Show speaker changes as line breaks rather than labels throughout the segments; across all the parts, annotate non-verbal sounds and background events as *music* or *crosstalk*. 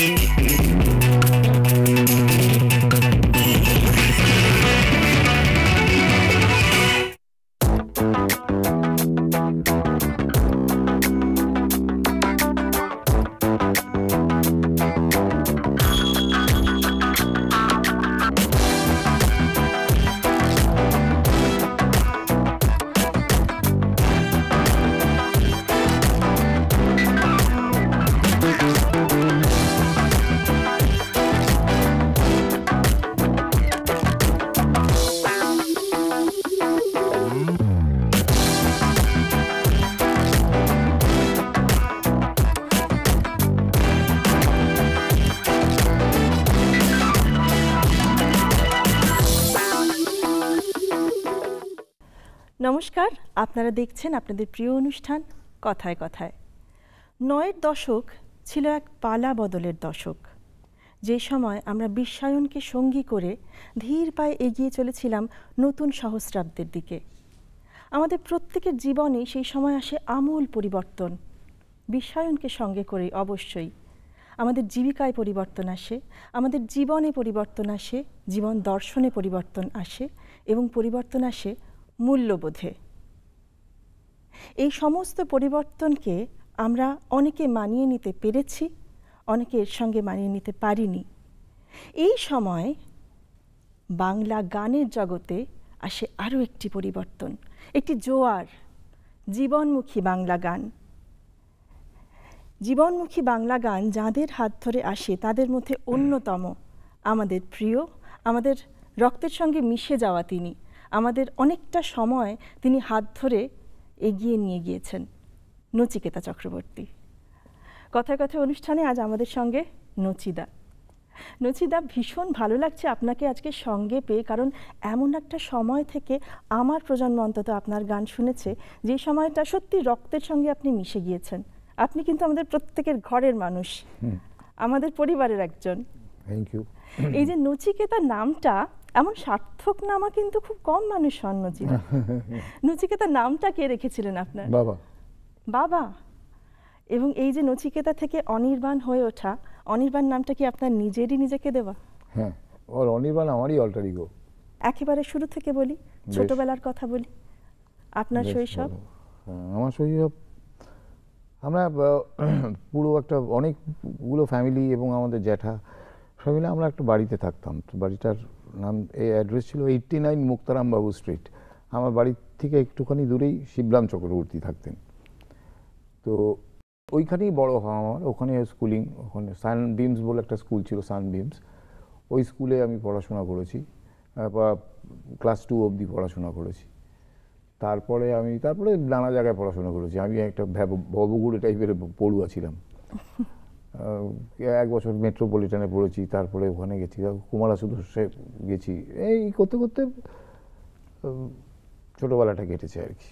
Yeah. আপনারা দেখছেন আপনাদের প্রিয় অনুষ্ঠান কথায় কথায় নয়ের দশক ছিল এক পালা বদলের দশক যে সময় আমরা বিশ্বায়নকে সঙ্গী করে ধীর পায়ে এগিয়ে চলেছিলাম নতুন সহস্রাব্দের দিকে আমাদের প্রত্যেকের জীবনে সেই সময় আসে আমূল পরিবর্তন বিশ্বায়নকে সঙ্গে করে অবশ্যই আমাদের জীবিকায় পরিবর্তন আসে আমাদের জীবনে পরিবর্তন আসে জীবন দর্শনে পরিবর্তন আসে এবং পরিবর্তন আসে মূল্যবোধে এই সমস্ত পরিবর্তনকে আমরা অনেকে মানিয়ে নিতে পেরেছি অনেকে এর সঙ্গে মানিয়ে নিতে পারিনি এই সময় বাংলা গানের জগতে আসে আরও একটি পরিবর্তন একটি জোয়ার জীবনমুখী বাংলা গান জীবনমুখী বাংলা গান যাদের হাত ধরে আসে তাদের মধ্যে অন্যতম আমাদের প্রিয় আমাদের রক্তের সঙ্গে মিশে যাওয়া তিনি আমাদের অনেকটা সময় তিনি হাত ধরে এগিয়ে নিয়ে গিয়েছেন নচিকেতা চক্রবর্তী কথায় কথায় অনুষ্ঠানে আজ আমাদের সঙ্গে নচিদা নচিদা ভীষণ ভালো লাগছে আপনাকে আজকে সঙ্গে পেয়ে কারণ এমন একটা সময় থেকে আমার প্রজন্ম অন্তত আপনার গান শুনেছে যে সময়টা সত্যি রক্তের সঙ্গে আপনি মিশে গিয়েছেন আপনি কিন্তু আমাদের প্রত্যেকের ঘরের মানুষ আমাদের পরিবারের একজন
থ্যাংক ইউ এই
যে নচিকেতা নামটা এমন সার্থক নামা কিন্তু খুব কম মানুষ হন নচিরা *laughs* নচিকেতার নামটা কে রেখেছিলেন আপনার বাবা বাবা এবং এই যে নচিকেতা থেকে অনির্বাণ হয়ে ওঠা অনির্বাণ নামটা কি আপনার নিজেরই নিজেকে দেওয়া
হ্যাঁ ওর অনির্বাণ আমারই অল্টার ইগো
একেবারে শুরু থেকে বলি ছোটবেলার কথা বলি আপনার শৈশব
হ্যাঁ, আমার শৈশব আমরা *clears throat* পুরো একটা অনেকগুলো ফ্যামিলি এবং আমাদের জ্যাঠা সবাই মিলে আমরা একটা বাড়িতে থাকতাম বাড়িটার নাম এই অ্যাড্রেস ছিল এইটটি নাইন মুক্তারামবাবু স্ট্রিট আমার বাড়ির থেকে একটুখানি দূরেই শিবরাম চক্রবর্তী থাকতেন তো ওইখানেই বড় হওয়া আমার ওখানে স্কুলিং ওখানে সান বিমস বলে একটা স্কুল ছিল সান বিমস ওই স্কুলে আমি পড়াশোনা করেছি বা ক্লাস টু অবধি পড়াশোনা করেছি তারপরে আমি তারপরে নানা জায়গায় পড়াশোনা করেছি আমি একটা ভবগুড়ে টাইপের পড়ুয়া ছিলাম এক বছর মেট্রোপলিটনে পড়েছি তারপরে ওখানে গেছি কুমারা সুদর্শে গেছি এই করতে করতে ছোটবেলাটা কেটেছে আর কি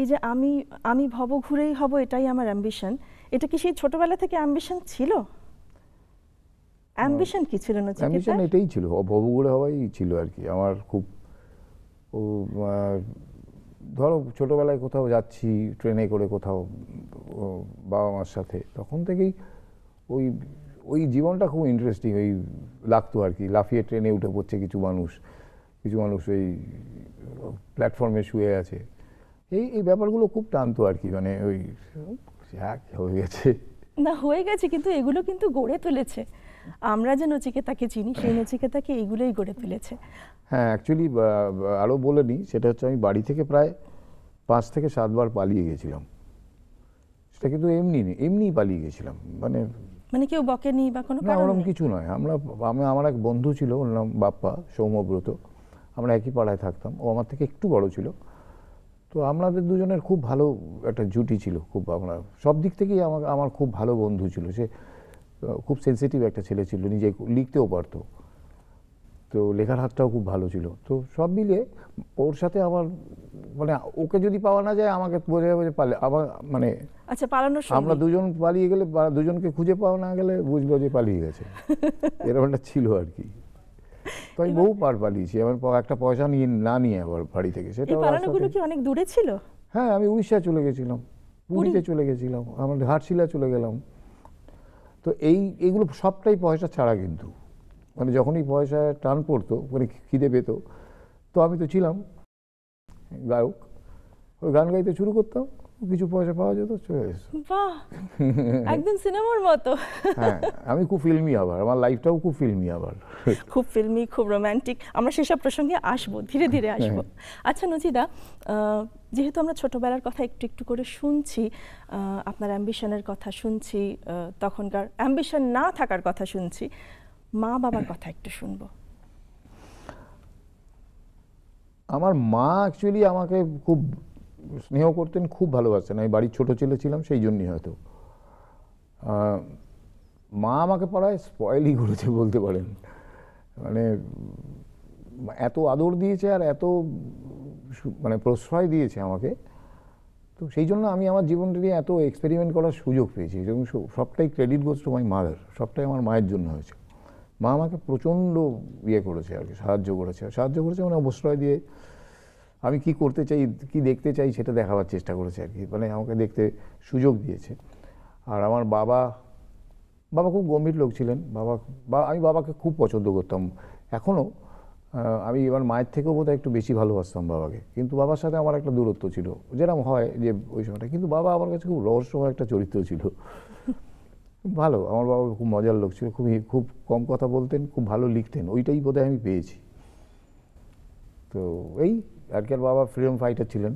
এই যে আমি আমি ভব ঘুরেই হব এটাই আমার অ্যাম্বিশন এটা কি সেই ছোটবেলা থেকে অ্যাম্বিশন ছিল অ্যাম্বিশন কি ছিল না অ্যাম্বিশন
এটাই ছিল ভব ঘুরে হওয়াই ছিল আর কি আমার খুব ধরো ছোটোবেলায় কোথাও যাচ্ছি ট্রেনে করে কোথাও বাবা মার সাথে তখন থেকেই ওই ওই জীবনটা খুব ইন্টারেস্টিং ওই লাগতো আর কি লাফিয়ে ট্রেনে উঠে পড়ছে কিছু মানুষ কিছু মানুষ ওই প্ল্যাটফর্মে শুয়ে আছে এই এই ব্যাপারগুলো খুব টানতো আর কি মানে ওই হ্যাঁ হয়ে গেছে
না হয়ে গেছে কিন্তু এগুলো কিন্তু গড়ে তুলেছে আমরা যে নচিকেতাকে চিনি সেই নচিকেতাকে এগুলোই গড়ে তুলেছে
হ্যাঁ অ্যাকচুয়ালি আরও বলে নিই সেটা হচ্ছে আমি বাড়ি থেকে প্রায় পাঁচ থেকে সাতবার পালিয়ে গেছিলাম সেটা কিন্তু এমনি নেই এমনিই পালিয়ে গেছিলাম মানে
মানে কেউ নি বা কোনো কারণ ওরকম
কিছু নয় আমরা আমি আমার এক বন্ধু ছিল ওর নাম বাপ্পা সৌম্যব্রত আমরা একই পাড়ায় থাকতাম ও আমার থেকে একটু বড় ছিল তো আমাদের দুজনের খুব ভালো একটা জুটি ছিল খুব আমরা সব দিক থেকেই আমার আমার খুব ভালো বন্ধু ছিল সে খুব সেন্সিটিভ একটা ছেলে ছিল নিজে লিখতেও পারত তো লেখার হাতটাও খুব ভালো ছিল তো সব মিলিয়ে ওর সাথে আমার মানে ওকে যদি পাওয়া না যায় আমাকে বোঝা যাবে যে পালে আমার মানে
আচ্ছা পালানোর সময় আমরা
দুজন পালিয়ে গেলে দুজনকে খুঁজে পাওয়া না গেলে বুঝবো যে পালিয়ে গেছে *laughs* এরকমটা ছিল আর কি তো আমি বহু পার পালিয়েছি আমার একটা পয়সা নিয়ে না নিয়ে আবার বাড়ি থেকে সেটা
কি অনেক দূরে ছিল
হ্যাঁ আমি উড়িষ্যা চলে গেছিলাম পুরীতে চলে গেছিলাম আমার ঘাটশিলা চলে গেলাম তো এই এইগুলো সবটাই পয়সা ছাড়া কিন্তু মানে যখনই পয়সা টান পড়তো মানে খিদে পেত তো আমি তো ছিলাম গায়ক ওই গান গাইতে শুরু করতাম কিছু পয়সা পাওয়া যেত চলে
বাহ একদম সিনেমার মতো
হ্যাঁ, আমি খুব ফিল্মি আবার আমার লাইফটাও খুব ফিল্মি আবার
খুব ফিল্মি খুব রোম্যান্টিক আমরা সেসব প্রসঙ্গে আসব ধীরে ধীরে আসব হ্যাঁ। আচ্ছা নচিদা যেহেতু আমরা ছোটবেলার কথা একটু একটু করে শুনছি আপনার অ্যাম্বিশনের কথা শুনছি তখনকার অ্যাম্বিশন না থাকার কথা শুনছি মা বাবার কথা একটু শুনবো
আমার মা অ্যাকচুয়ালি আমাকে খুব স্নেহ করতেন খুব ভালোবাসতেন আমি বাড়ির ছোট ছেলে ছিলাম সেই জন্যই হয়তো মা আমাকে পড়ায় স্পয়েলই করেছে বলতে পারেন মানে এত আদর দিয়েছে আর এত মানে প্রশ্রয় দিয়েছে আমাকে তো সেই জন্য আমি আমার জীবনটা নিয়ে এত এক্সপেরিমেন্ট করার সুযোগ পেয়েছি এবং সবটাই credit goes to my mother সবটাই আমার মায়ের জন্য হয়েছে মা আমাকে প্রচণ্ড ইয়ে করেছে আর কি সাহায্য করেছে সাহায্য করেছে মানে অবশ্রয় দিয়ে আমি কি করতে চাই কি দেখতে চাই সেটা দেখাবার চেষ্টা করেছে আর কি মানে আমাকে দেখতে সুযোগ দিয়েছে আর আমার বাবা বাবা খুব গম্ভীর লোক ছিলেন বাবা বা আমি বাবাকে খুব পছন্দ করতাম এখনও আমি আমার মায়ের থেকেও বোধহয় একটু বেশি ভালোবাসতাম বাবাকে কিন্তু বাবার সাথে আমার একটা দূরত্ব ছিল যেরকম হয় যে ওই সময়টা কিন্তু বাবা আমার কাছে খুব রহস্যময় একটা চরিত্র ছিল ভালো আমার বাবা খুব মজার লোক ছিল খুবই খুব কম কথা বলতেন খুব ভালো লিখতেন ওইটাই বোধহয় আমি পেয়েছি তো এই আর কি আর বাবা ফ্রিডম ফাইটার ছিলেন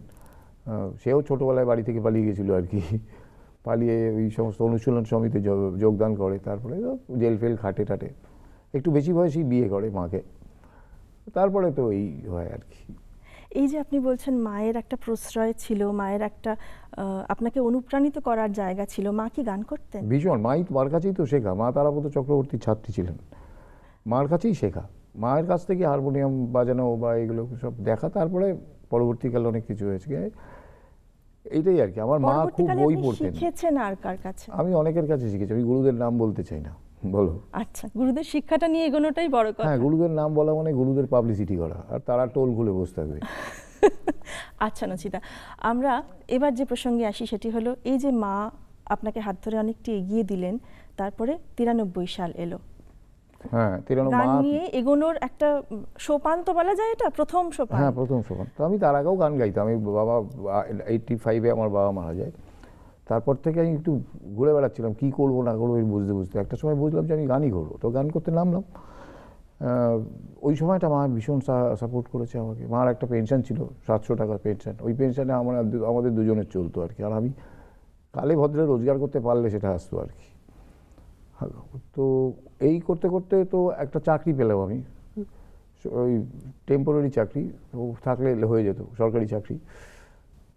সেও ছোটোবেলায় বাড়ি থেকে পালিয়ে গেছিলো আর কি পালিয়ে ওই সমস্ত অনুশীলন সমিতি যোগদান করে তারপরে জেল ফেল খাটে টাটে একটু বেশি বয়সেই বিয়ে করে মাকে তারপরে তো এই হয় আর কি
এই যে আপনি বলছেন মায়ের একটা প্রশ্রয় ছিল মায়ের একটা আপনাকে অনুপ্রাণিত করার জায়গা ছিল মা কি গান করতেন
ভীষণ মাই মার কাছেই তো শেখা মা তারা তারাপদ চক্রবর্তী ছাত্রী ছিলেন মার কাছেই শেখা মায়ের কাছ থেকে হারমোনিয়াম বাজানো বা এগুলো সব দেখা তারপরে পরবর্তীকালে অনেক কিছু হয়েছে এইটাই আর কি আমার মা খুব বই পড়তেন
শিখেছেন আর কার কাছে আমি
অনেকের কাছে শিখেছি আমি গুরুদের নাম বলতে চাই না বলো
আচ্ছা গুরুদের শিক্ষাটা নিয়ে এগোনোটাই বড় কথা হ্যাঁ
গুরুদের নাম বলা মানে গুরুদের পাবলিসিটি করা আর তারা টোল খুলে বসে থাকবে
*laughs* আচ্ছা নচিতা আমরা এবার যে প্রসঙ্গে আসি সেটি হলো এই যে মা আপনাকে হাত ধরে অনেকটি এগিয়ে দিলেন তারপরে তিরানব্বই সাল এলো
হ্যাঁ গান নিয়ে
এগোনোর একটা সোপান বলা যায় এটা প্রথম সোপান হ্যাঁ,
প্রথম সোপান তো আমি তার আগেও গান গাইতাম আমি বাবা এইটটি ফাইভে আমার বাবা মারা যায় তারপর থেকে আমি একটু ঘুরে বেড়াচ্ছিলাম কী করবো না করবো এই বুঝতে বুঝতে একটা সময় বুঝলাম যে আমি গানই করবো তো গান করতে নামলাম ওই সময়টা মা ভীষণ সাপোর্ট করেছে আমাকে মার একটা পেনশন ছিল সাতশো টাকার পেনশন ওই পেনশনে আমার আমাদের দুজনের চলতো আর কি আর আমি কালে ভদ্রে রোজগার করতে পারলে সেটা আসতো আর কি তো এই করতে করতে তো একটা চাকরি পেলাম আমি ওই টেম্পোরারি চাকরি থাকলে হয়ে যেত সরকারি চাকরি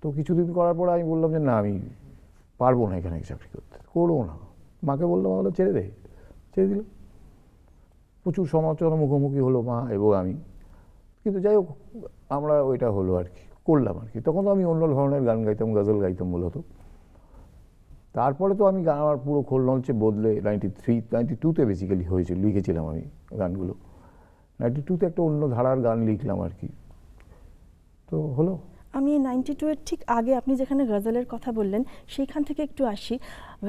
তো কিছুদিন করার পর আমি বললাম যে না আমি পারবো না এখানে চাকরি করতে করবো না মাকে বললো মা বলো ছেড়ে দে ছেড়ে দিল প্রচুর সমালোচনার মুখোমুখি হলো মা এবং আমি কিন্তু যাই হোক আমরা ওইটা হলো আর কি করলাম আর কি তখন তো আমি অন্য ধরনের গান গাইতাম গজল গাইতাম মূলত তারপরে তো আমি গান আমার পুরো খোল লঞ্চে বদলে নাইনটি থ্রি নাইনটি টুতে বেসিক্যালি হয়েছিল লিখেছিলাম আমি গানগুলো নাইনটি টুতে একটা অন্য ধারার গান লিখলাম আর কি তো হলো
আমি নাইনটি এর ঠিক আগে আপনি যেখানে গজলের কথা বললেন সেইখান থেকে একটু আসি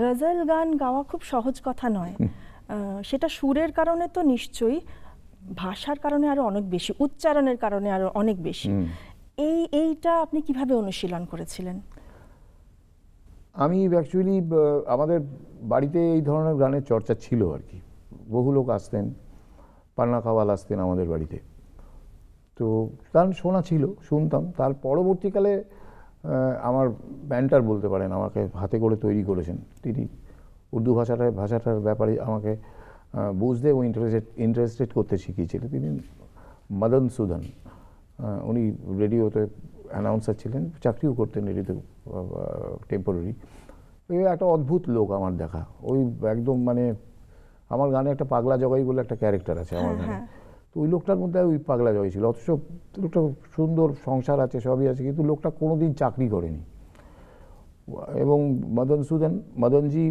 গজল গান গাওয়া খুব সহজ কথা নয় সেটা সুরের কারণে তো নিশ্চয়ই ভাষার কারণে আরো অনেক বেশি উচ্চারণের কারণে আরো অনেক বেশি এই এইটা আপনি কিভাবে অনুশীলন করেছিলেন
আমি অ্যাকচুয়ালি আমাদের বাড়িতে এই ধরনের গানের চর্চা ছিল আর কি বহু লোক আসতেন পান্না খাওয়াল আসতেন আমাদের বাড়িতে তো কারণ শোনা ছিল শুনতাম তার পরবর্তীকালে আমার ব্যান্টার বলতে পারেন আমাকে হাতে করে তৈরি করেছেন তিনি উর্দু ভাষাটা ভাষাটার ব্যাপারে আমাকে বুঝতে ও ইন্টারেস্টেড ইন্টারেস্টেড করতে শিখিয়েছিলেন তিনি মদন সুধন উনি রেডিওতে অ্যানাউন্সার ছিলেন চাকরিও করতেন রেডিওতে টেম্পোরারি একটা অদ্ভুত লোক আমার দেখা ওই একদম মানে আমার গানে একটা পাগলা জগাই বলে একটা ক্যারেক্টার আছে আমার হ্যাঁ, গানে হ্যাঁ। তো ওই লোকটার মধ্যে ওই পাগলা জয় ছিল অথচ লোকটা সুন্দর সংসার আছে সবই আছে কিন্তু লোকটা কোনো দিন চাকরি করেনি এবং মদন সুদন মদনজি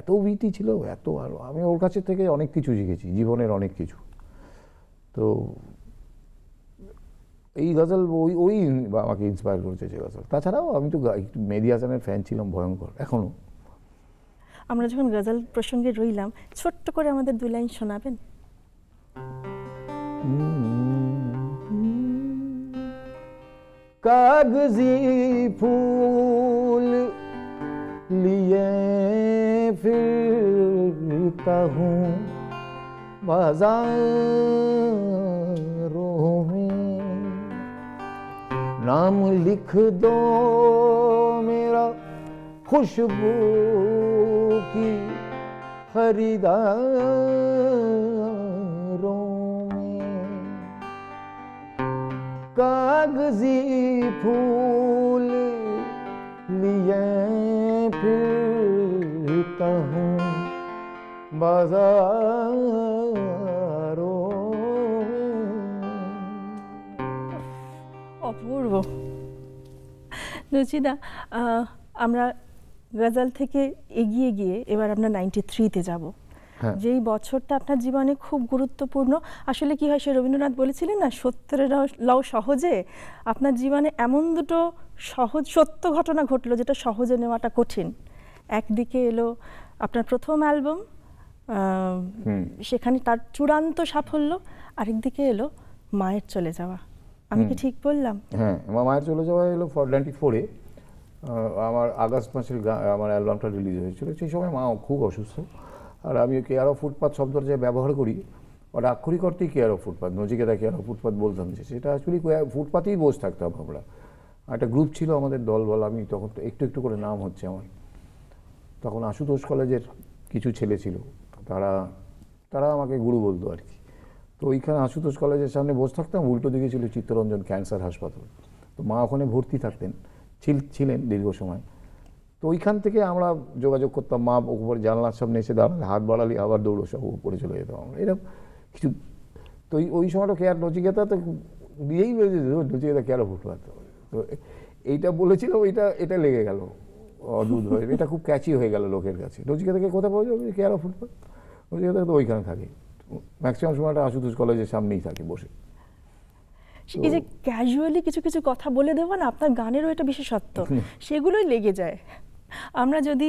এত ভীতি ছিল এত আর আমি ওর কাছে থেকে অনেক কিছু শিখেছি জীবনের অনেক কিছু তো এই গজল ওই ওই আমাকে ইন্সপায়ার করেছে যে গজল তাছাড়াও আমি তো মেহেদি হাসানের ফ্যান ছিলাম ভয়ঙ্কর এখনও
আমরা যখন গজল প্রসঙ্গে রইলাম ছোট্ট করে আমাদের দুই লাইন শোনাবেন
कागजी फूल लिए फिरता हूँ बाजारों में नाम लिख दो मेरा खुशबू की खरीदार पैरों में कागजी फूल लिए फिरता हूँ বাজারোঁ অপূর্ব
নচিদা আমরা গজাল থেকে এগিয়ে গিয়ে এবার আমরা নাইনটি থ্রিতে যাবো হ্যাঁ। যেই বছরটা আপনার জীবনে খুব গুরুত্বপূর্ণ আসলে কি হয় সে রবীন্দ্রনাথ বলেছিলেন না সত্যের লও সহজে আপনার জীবনে এমন দুটো সহজ সত্য ঘটনা ঘটলো যেটা সহজে নেওয়াটা কঠিন একদিকে এলো আপনার প্রথম অ্যালবাম সেখানে তার চূড়ান্ত সাফল্য আরেকদিকে এলো মায়ের চলে যাওয়া আমি কি ঠিক বললাম
হ্যাঁ মায়ের চলে যাওয়া এলো ফর নাইনটি ফোরে আমার আগস্ট মাসের আমার অ্যালবামটা রিলিজ হয়েছিল সেই সময় মা খুব অসুস্থ আর আমি কেয়ার অফ ফুটপাথ শব্দটা যে ব্যবহার করি ওটা আক্ষরিক অর্থেই care of footpath Nachiketa care of footpath বলতাম যে সেটা অ্যাকচুয়ালি ফুটপাথেই বসে থাকতাম আমরা একটা গ্রুপ ছিল আমাদের দল বল আমি তখন একটু একটু করে নাম হচ্ছে আমার তখন আশুতোষ কলেজের কিছু ছেলে ছিল তারা তারা আমাকে গুরু বলতো আর কি তো ওইখানে আশুতোষ কলেজের সামনে বসে থাকতাম উল্টো দিকে ছিল চিত্তরঞ্জন ক্যান্সার হাসপাতাল তো মা ওখানে ভর্তি থাকতেন ছিলেন দীর্ঘ সময় তো ওইখান থেকে আমরা যোগাযোগ করতাম মা উপরে জানলার সামনে এসে দাঁড়ালে হাত বাড়ালি আবার দৌড়ো সব উপরে চলে যেতাম আমরা এরকম কিছু তো ওই সময়টা কেয়ার নচিকেতা তো দিয়েই বেড়ে যেত নচিকেতা কেন ফুট পারত তো এইটা বলেছিল ওইটা এটা লেগে গেল অদ্ভুত হয়ে এটা খুব ক্যাচি হয়ে গেল লোকের কাছে নচিকেতাকে কোথায় পাওয়া যাবে কেন ফুটপাত নচিকেতা তো ওইখানে থাকে ম্যাক্সিমাম সময়টা আশুতোষ কলেজের সামনেই থাকে বসে এই যে
ক্যাজুয়ালি কিছু কিছু কথা বলে দেবো না আপনার গানেরও এটা বিশেষত্ব সেগুলোই লেগে যায় আমরা যদি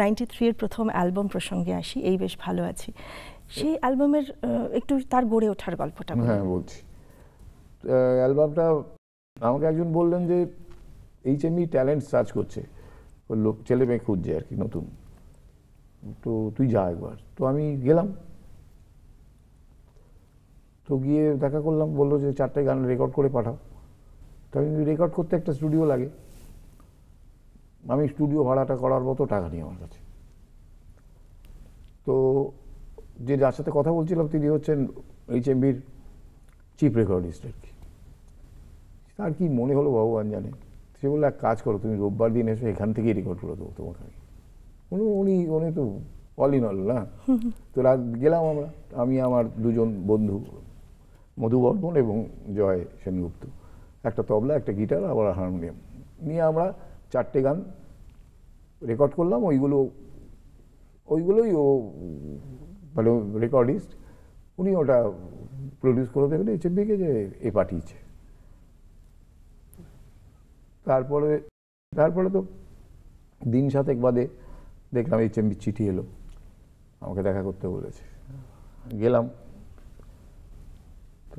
নাইনটি এর প্রথম অ্যালবাম প্রসঙ্গে আসি এই বেশ ভালো আছি সেই অ্যালবামের একটু তার গড়ে ওঠার গল্পটা হ্যাঁ
বলছি অ্যালবামটা আমাকে একজন বললেন যে এইচএমই ট্যালেন্ট সার্চ করছে লোক ছেলে মেয়ে খুঁজছে আর কি নতুন তো তুই যা একবার তো আমি গেলাম তো গিয়ে দেখা করলাম বললো যে চারটে গান রেকর্ড করে পাঠাও তো আমি রেকর্ড করতে একটা স্টুডিও লাগে আমি স্টুডিও ভাড়াটা করার মতো টাকা নেই আমার কাছে তো যে যার সাথে কথা বলছিলাম তিনি হচ্ছেন এইচএমবির চিফ রেকর্ডিস্ট আর কি তার কি মনে হলো ভগবান জানে সে বললো এক কাজ করো তুমি রোববার দিন এসো এখান থেকেই রেকর্ড করে দেবো তোমাকে উনি উনি উনি তো অল ইন অল না তো গেলাম আমরা আমি আমার দুজন বন্ধু মধু বর্মন এবং জয় সেনগুপ্ত একটা তবলা একটা গিটার আবার হারমোনিয়াম নিয়ে আমরা চারটে গান রেকর্ড করলাম ওইগুলো ওইগুলোই ও মানে রেকর্ডিস্ট উনি ওটা প্রডিউস করে দেবেন এইচএমবিকে যে এ পাঠিয়েছে তারপরে তারপরে তো দিন সাতেক বাদে দেখলাম এইচএমবির চিঠি এলো আমাকে দেখা করতে বলেছে গেলাম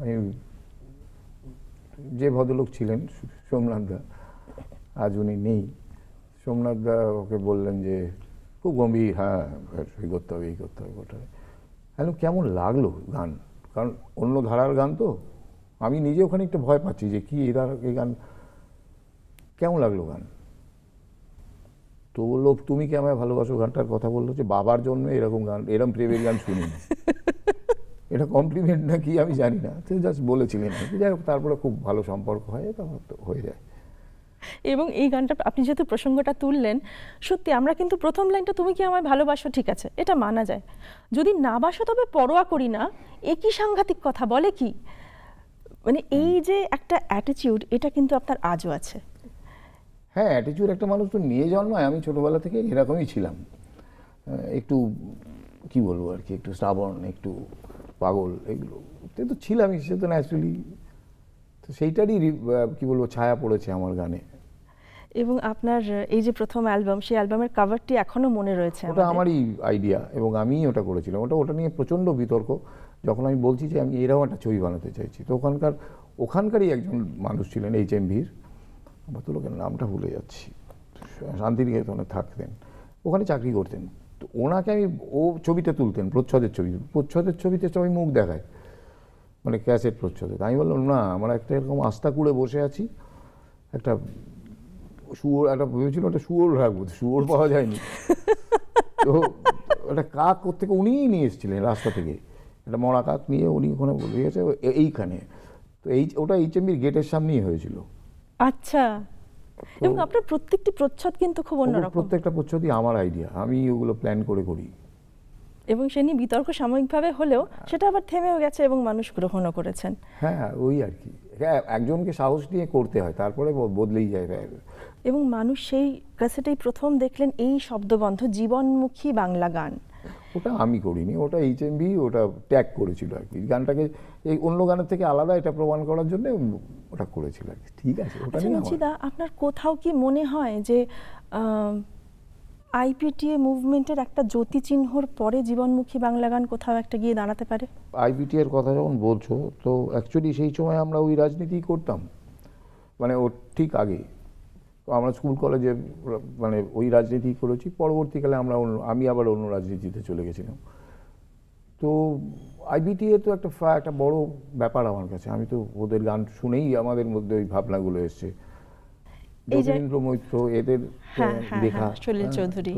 আমি যে ভদ্রলোক ছিলেন সোমনাথ দা আজ উনি নেই সোমনাথদা ওকে বললেন যে খুব গম্ভীর হ্যাঁ এই করতে হবে এই করতে হবে ওটা হ্যালো কেমন লাগলো গান কারণ অন্য ধারার গান তো আমি নিজে ওখানে একটু ভয় পাচ্ছি যে কি এরা এই গান কেমন লাগলো গান তো বললো তুমি কি আমায় ভালোবাসো গানটার কথা বললো যে বাবার জন্মে এরকম গান এরম প্রেমের গান শুনি না *laughs* এটা কমপ্লিমেন্ট না কি আমি জানি না তো জাস্ট বলেছিলেন যাই হোক তারপরে খুব ভালো সম্পর্ক হয় তো হয়ে যায়
এবং এই গানটা আপনি যেহেতু প্রসঙ্গটা তুললেন সত্যি আমরা কিন্তু প্রথম লাইনটা তুমি কি আমায় ভালোবাসো ঠিক আছে এটা মানা যায় যদি না বাসো তবে পরোয়া করি না একই সাংঘাতিক কথা বলে কি মানে
এই যে একটা অ্যাটিটিউড এটা কিন্তু আপনার আজও আছে হ্যাঁ অ্যাটিটিউড একটা মানুষ তো নিয়ে জন্মায় আমি ছোটোবেলা থেকে এরকমই ছিলাম একটু কি বলবো আর কি একটু শ্রাবণ একটু পাগল এগুলো তো ছিলামই সে তো ন্যাচুরালি তো সেইটারই কী বলবো ছায়া পড়েছে আমার গানে
এবং আপনার এই যে প্রথম অ্যালবাম সেই অ্যালবামের কভারটি এখনো মনে রয়েছে ওটা আমারই
আইডিয়া এবং আমি ওটা করেছিলাম ওটা ওটা নিয়ে প্রচণ্ড বিতর্ক যখন আমি বলছি যে আমি এরাও একটা ছবি বানাতে চাইছি তো ওখানকার ওখানকারই একজন মানুষ ছিলেন এইচ এম ভির আমার তো লোকের নামটা ভুলে যাচ্ছি শান্তিনিকেতনে থাকতেন ওখানে চাকরি করতেন তো ওনাকে আমি ও ছবিতে তুলতেন প্রচ্ছদের ছবি প্রচ্ছদের ছবিতে সবাই মুখ দেখায় মানে ক্যাসেট প্রচ্ছদে আমি বললাম না আমরা একটা এরকম আস্থা কুড়ে বসে আছি একটা শুয়োর একটা ভেবেছিল ওটা শুয়োর রাখবো শুয়োর পাওয়া যায়নি তো ওটা কাক থেকে উনিই নিয়ে এসেছিলেন রাস্তা থেকে একটা মরা কাক নিয়ে উনি ওখানে বলে গেছে এইখানে তো এই ওটা এইচ এমবির গেটের সামনেই হয়েছিল আচ্ছা এবং
আপনার প্রত্যেকটি প্রচ্ছদ কিন্তু খুব অন্যরকম
প্রত্যেকটা প্রচ্ছদই আমার আইডিয়া আমি ওগুলো প্ল্যান করে করি
এবং সে নিয়ে বিতর্ক সাময়িকভাবে হলেও হ্যাঁ। সেটা আবার থেমেও গেছে এবং মানুষ গ্রহণও করেছেন
হ্যাঁ ওই আর কি হ্যাঁ একজনকে সাহস নিয়ে করতে হয় তারপরে বদলেই যায়
এবং মানুষ সেই ক্যাসেটেই প্রথম দেখলেন এই শব্দবন্ধ জীবনমুখী বাংলা গান ওটা
আমি করিনি ওটা এইচ এমবি ওটা ট্যাগ করেছিল আর কি গানটাকে এই অন্য গানের থেকে আলাদা এটা প্রমাণ করার জন্য ওটা করেছিল আর কি ঠিক আছে ওটা আচ্ছা নিয়ে
আপনার কোথাও কি মনে হয় যে আইপিটিএ মুভমেন্টের একটা জ্যোতি চিহ্নর পরে জীবনমুখী বাংলা গান কোথাও একটা গিয়ে দাঁড়াতে পারে
আইপিটি এর কথা যখন বলছো তো অ্যাকচুয়ালি সেই সময় আমরা ওই রাজনীতি করতাম মানে ওর ঠিক আগে তো আমরা স্কুল কলেজে মানে ওই রাজনীতি করেছি পরবর্তীকালে আমরা অন্য আমি আবার অন্য রাজনীতিতে চলে গেছিলাম তো আইবিটিএ তো একটা একটা বড় ব্যাপার আমার কাছে আমি তো ওদের গান শুনেই আমাদের মধ্যে ওই ভাবনাগুলো এসছে রবীন্দ্র মৈত্র এদের হ্যাঁ, হ্যাঁ, হ্যাঁ, লেখা সলিল চৌধুরী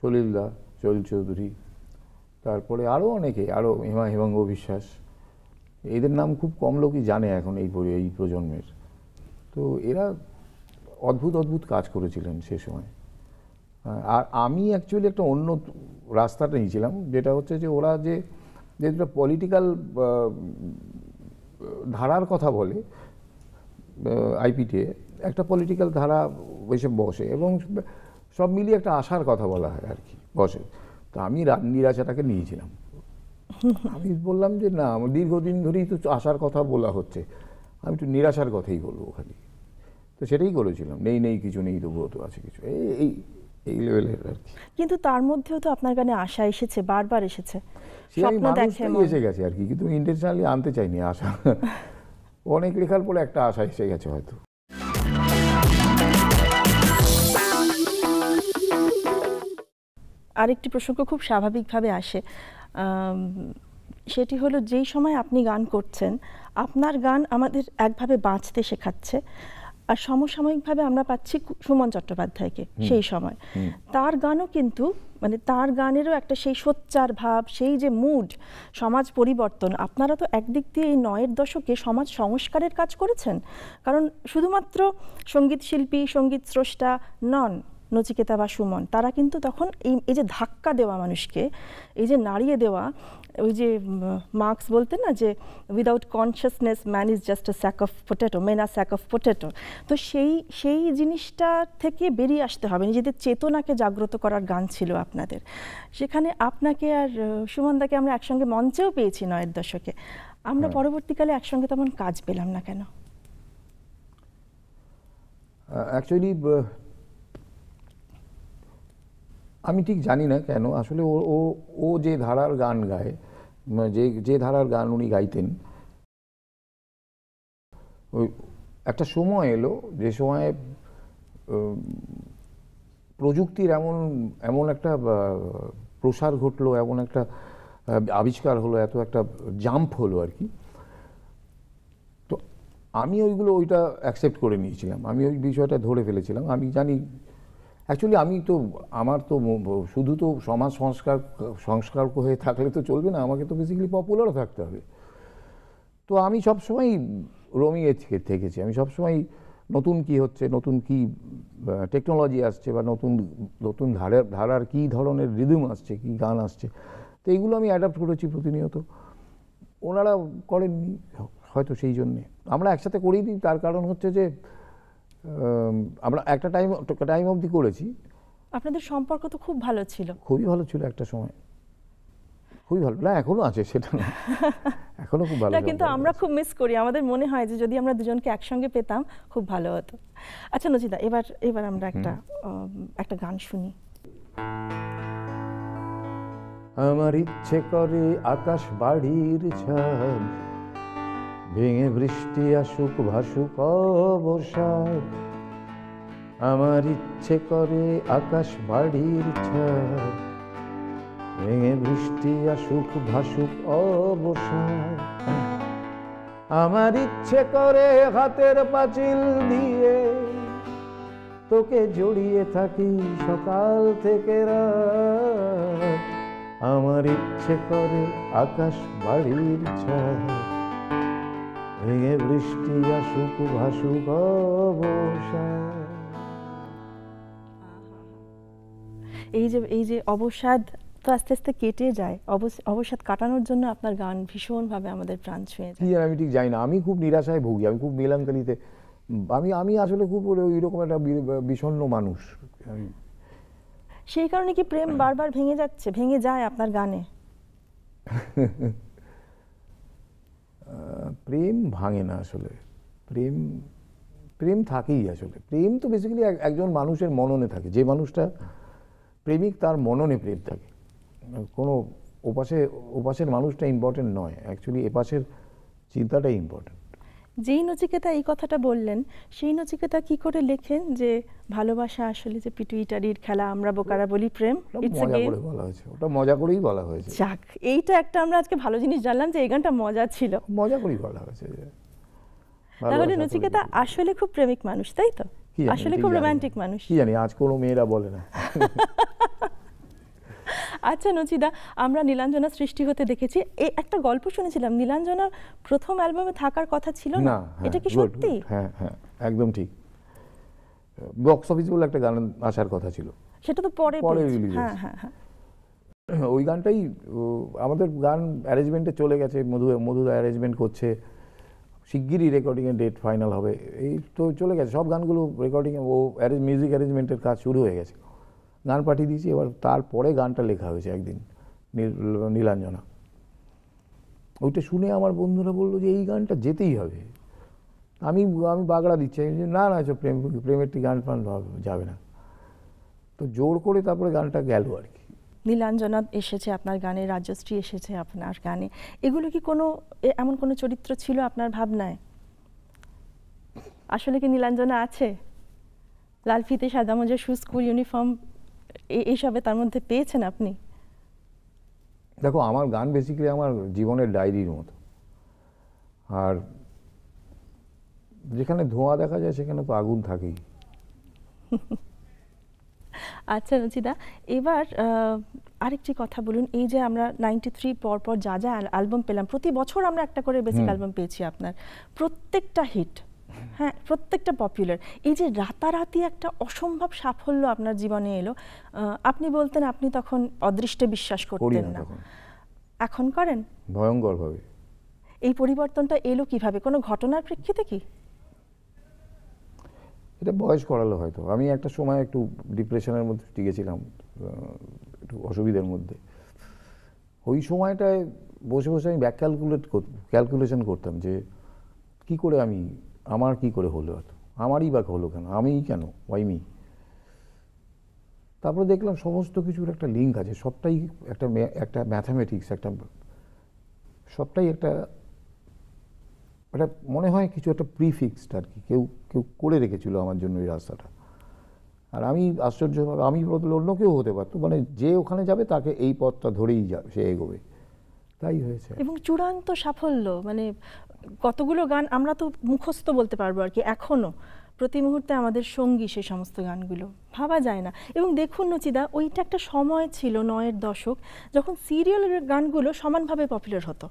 সলিলদা সলিল চৌধুরী তারপরে আরও অনেকে আরও হেমা হেমাঙ্গ বিশ্বাস এদের নাম খুব কম লোকই জানে এখন এই এই প্রজন্মের তো এরা অদ্ভুত অদ্ভুত কাজ করেছিলেন সে সময় আর আমি অ্যাকচুয়ালি একটা অন্য রাস্তাটা নিয়েছিলাম যেটা হচ্ছে যে ওরা যে যেটা পলিটিক্যাল ধারার কথা বলে আইপিটিএ একটা পলিটিক্যাল ধারা এসে বসে এবং সব মিলিয়ে একটা আশার কথা বলা হয় আর কি বসে তো আমি নিরাশাটাকে নিয়েছিলাম আমি বললাম যে না দীর্ঘদিন ধরেই তো আশার কথা বলা হচ্ছে আমি একটু নিরাশার কথাই বলবো খালি তো সেটাই করেছিলাম নেই নেই কিছু নেই তবুও তো আছে কিছু এই এই লেভেলের আর কি
কিন্তু তার মধ্যেও তো আপনার গানে আশা এসেছে বারবার এসেছে
স্বপ্ন দেখে এসে গেছে আর কি কিন্তু ইন্টেনশনালি আনতে চাইনি আশা অনেক লেখার পরে একটা আশা এসে গেছে হয়তো
আরেকটি প্রসঙ্গ খুব স্বাভাবিকভাবে আসে সেটি হলো যেই সময় আপনি গান করছেন আপনার গান আমাদের একভাবে বাঁচতে শেখাচ্ছে আর সমসাময়িকভাবে আমরা পাচ্ছি সুমন চট্টোপাধ্যায়কে সেই সময় তার গানও কিন্তু মানে তার গানেরও একটা সেই সোচ্চার ভাব সেই যে মুড সমাজ পরিবর্তন আপনারা তো একদিক দিয়ে এই নয়ের দশকে সমাজ সংস্কারের কাজ করেছেন কারণ শুধুমাত্র সঙ্গীত শিল্পী সঙ্গীত স্রষ্টা নন নচিকেতা বা সুমন তারা কিন্তু তখন এই এই যে ধাক্কা দেওয়া মানুষকে এই যে নাড়িয়ে দেওয়া ওই যে মার্কস বলতে না যে without consciousness man is just a sack of potato a sack of potato তো সেই সেই জিনিসটা থেকে বেরিয়ে আসতে হবে নিজেদের চেতনাকে জাগ্রত করার গান ছিল আপনাদের সেখানে আপনাকে আর সুমন্দাকে আমরা একসঙ্গে মঞ্চেও পেয়েছি নয়ের দশকে আমরা পরবর্তীকালে একসঙ্গে তেমন কাজ পেলাম না কেন
অ্যাকচুয়ালি আমি ঠিক জানি না কেন আসলে ও ও ও যে ধারার গান গায় যে যে ধারার গান উনি গাইতেন ওই একটা সময় এলো যে সময়ে প্রযুক্তির এমন এমন একটা প্রসার ঘটলো এমন একটা আবিষ্কার হলো এত একটা জাম্প হলো আর কি তো আমি ওইগুলো ওইটা অ্যাকসেপ্ট করে নিয়েছিলাম আমি ওই বিষয়টা ধরে ফেলেছিলাম আমি জানি অ্যাকচুয়ালি আমি তো আমার তো শুধু তো সমাজ সংস্কার সংস্কার হয়ে থাকলে তো চলবে না আমাকে তো বেসিক্যালি পপুলারও থাকতে হবে তো আমি সবসময় রমিয়ে থেকেছি আমি সবসময় নতুন কি হচ্ছে নতুন কি টেকনোলজি আসছে বা নতুন নতুন ধারার ধারার কী ধরনের রিদম আসছে কি গান আসছে তো এইগুলো আমি অ্যাডাপ্ট করেছি প্রতিনিয়ত ওনারা করেননি হয়তো সেই জন্যে আমরা একসাথে করেই দিই তার কারণ হচ্ছে যে আমরা একটা টাইম টাইম অবধি করেছি
আপনাদের সম্পর্ক তো খুব ভালো ছিল
খুবই ভালো ছিল একটা সময় খুবই ভালো না এখনো আছে সেটা না এখনো খুব ভালো কিন্তু
আমরা খুব মিস করি আমাদের মনে হয় যে যদি আমরা দুজনকে একসঙ্গে পেতাম খুব ভালো হতো আচ্ছা নচিতা এবার এবার আমরা একটা একটা গান শুনি
আমার ইচ্ছে করে আকাশ বাড়ির ছাদ ভেঙে বৃষ্টি আসুক ভাসুক অবসাদ আমার ইচ্ছে করে আকাশ বাড়ির ছাদ ভেঙে বৃষ্টি আসুক ভাসুক অবসাদ আমার ইচ্ছে করে হাতের পাঁচিল দিয়ে তোকে জড়িয়ে থাকি সকাল থেকে আমার ইচ্ছে করে আকাশ বাড়ির ছাদ ভেঙে বৃষ্টি আসুক ভাসুক অবসাদ
এই যে এই যে অবসাদ তো আস্তে আস্তে কেটে যায় অবসাদ কাটানোর জন্য আপনার গান ভীষণভাবে আমাদের প্রাণ ছুঁয়ে
যায় আমি ঠিক জানি না আমি খুব নিরাশায় ভুগি আমি খুব মেলাঙ্কালিতে আমি আমি আসলে খুব ওইরকম একটা বিষণ্ণ মানুষ
সেই কারণে কি প্রেম বারবার ভেঙে যাচ্ছে ভেঙে যায় আপনার গানে
*laughs* প্রেম ভাঙে না আসলে প্রেম প্রেম থাকেই আসলে প্রেম তো বেসিক্যালি একজন মানুষের মননে থাকে যে মানুষটা প্রেমিক তার মননে প্রেম থাকে কোনো ওপাশে ওপাশের মানুষটা ইম্পর্টেন্ট নয় অ্যাকচুয়ালি এপাশের চিন্তাটাই ইম্পর্টেন্ট
যেই নচিকেতা এই কথাটা বললেন সেই নচিকেতা কি করে লেখেন যে ভালোবাসা আসলে যে পিটুইটারির খেলা আমরা বোকারা বলি প্রেম মজা করে
বলা হয়েছে ওটা মজা করেই বলা হয়েছে
যাক এইটা একটা আমরা আজকে ভালো জিনিস জানলাম যে এই গানটা মজা ছিল মজা করেই বলা হয়েছে
তাহলে নচিকেতা
আসলে খুব প্রেমিক মানুষ তাই তো আসলে খুব রোমান্টিক মানুষ কি জানি
আজ কোনো মেয়েরা বলে না *laughs*
আচ্ছা নচিদা আমরা নীলাঞ্জনা সৃষ্টি হতে দেখেছি এই একটা গল্প শুনেছিলাম নীলাঞ্জনার প্রথম অ্যালবামে থাকার কথা ছিল না হ্যাঁ, এটা কি সত্যি
হ্যাঁ হ্যাঁ একদম ঠিক বক্স অফিস বলে একটা গান আসার কথা ছিল
সেটা তো পরে পরে হ্যাঁ, হ্যাঁ হ্যাঁ
ওই গানটাই আমাদের গান অ্যারেঞ্জমেন্টে চলে গেছে মধু মধুদা অ্যারেঞ্জমেন্ট করছে শিগগিরই রেকর্ডিংয়ের ডেট ফাইনাল হবে এই তো চলে গেছে সব গানগুলো রেকর্ডিং ও অ্যারেঞ্জ মিউজিক অ্যারেঞ্জমেন্টের কাজ শুরু হয়ে গেছে গান পাঠিয়ে দিয়েছি এবার তারপরে গানটা লেখা হয়েছে একদিন নীলাঞ্জনা ওইটা শুনে আমার বন্ধুরা বললো যে এই গানটা যেতেই হবে আমি আমি বাগড়া দিচ্ছি না না সব প্রেম একটি গান ফান যাবে না তো জোর করে তারপরে গানটা গেল আর কি
নীলাঞ্জনা এসেছে আপনার গানে রাজশ্রী এসেছে আপনার গানে এগুলো কি কোনো এমন কোনো চরিত্র ছিল আপনার ভাবনায় আসলে কি নীলাঞ্জনা আছে লাল ফিতে সাদা মোজা স্কুল ইউনিফর্ম এইসবে তার মধ্যে পেয়েছেন আপনি
দেখো আমার গান বেসিক্যালি আমার জীবনের ডায়েরির মতো আর যেখানে ধোঁয়া দেখা যায় সেখানে তো আগুন থাকেই *laughs*
আচ্ছা রচিদা এবার আরেকটি কথা বলুন এই যে আমরা নাইনটি থ্রি পরপর যা যা অ্যালবাম পেলাম প্রতি বছর আমরা একটা করে বেসিক অ্যালবাম পেয়েছি আপনার প্রত্যেকটা হিট হ্যাঁ প্রত্যেকটা পপুলার এই যে রাতারাতি একটা অসম্ভব সাফল্য আপনার জীবনে এলো আপনি বলতেন আপনি তখন অদৃষ্টে বিশ্বাস করতেন না এখন করেন
ভয়ঙ্কর ভাবে
এই পরিবর্তনটা এলো কিভাবে কোনো ঘটনার প্রেক্ষিতে কি
এটা বয়স করালো হয়তো আমি একটা সময় একটু ডিপ্রেশনের মধ্যে টিকেছিলাম একটু অসুবিধার মধ্যে ওই সময়টায় বসে বসে আমি ব্যাক ক্যালকুলেট ক্যালকুলেশন করতাম যে কি করে আমি আমার কি করে হলো এত আমারই বা হলো কেন আমিই কেন ওয়াইমি তারপরে দেখলাম সমস্ত কিছুর একটা লিঙ্ক আছে সবটাই একটা একটা ম্যাথামেটিক্স একটা সবটাই একটা একটা মনে হয় কিছু একটা প্রিফিক্সড আর কি কেউ কেউ করে রেখেছিল আমার জন্য এই রাস্তাটা আর আমি আশ্চর্যভাবে আমি বদলে অন্য কেউ হতে পারতো মানে যে ওখানে যাবে তাকে এই পথটা ধরেই যা সে এগোবে তাই হয়েছে এবং
চূড়ান্ত সাফল্য মানে কতগুলো গান আমরা তো মুখস্থ বলতে পারবো আর কি এখনো প্রতি মুহূর্তে আমাদের সঙ্গী সেই সমস্ত গানগুলো ভাবা যায় না এবং দেখুন নচিদা ওইটা একটা সময় ছিল নয়ের দশক যখন সিরিয়ালের গানগুলো সমানভাবে পপুলার হতো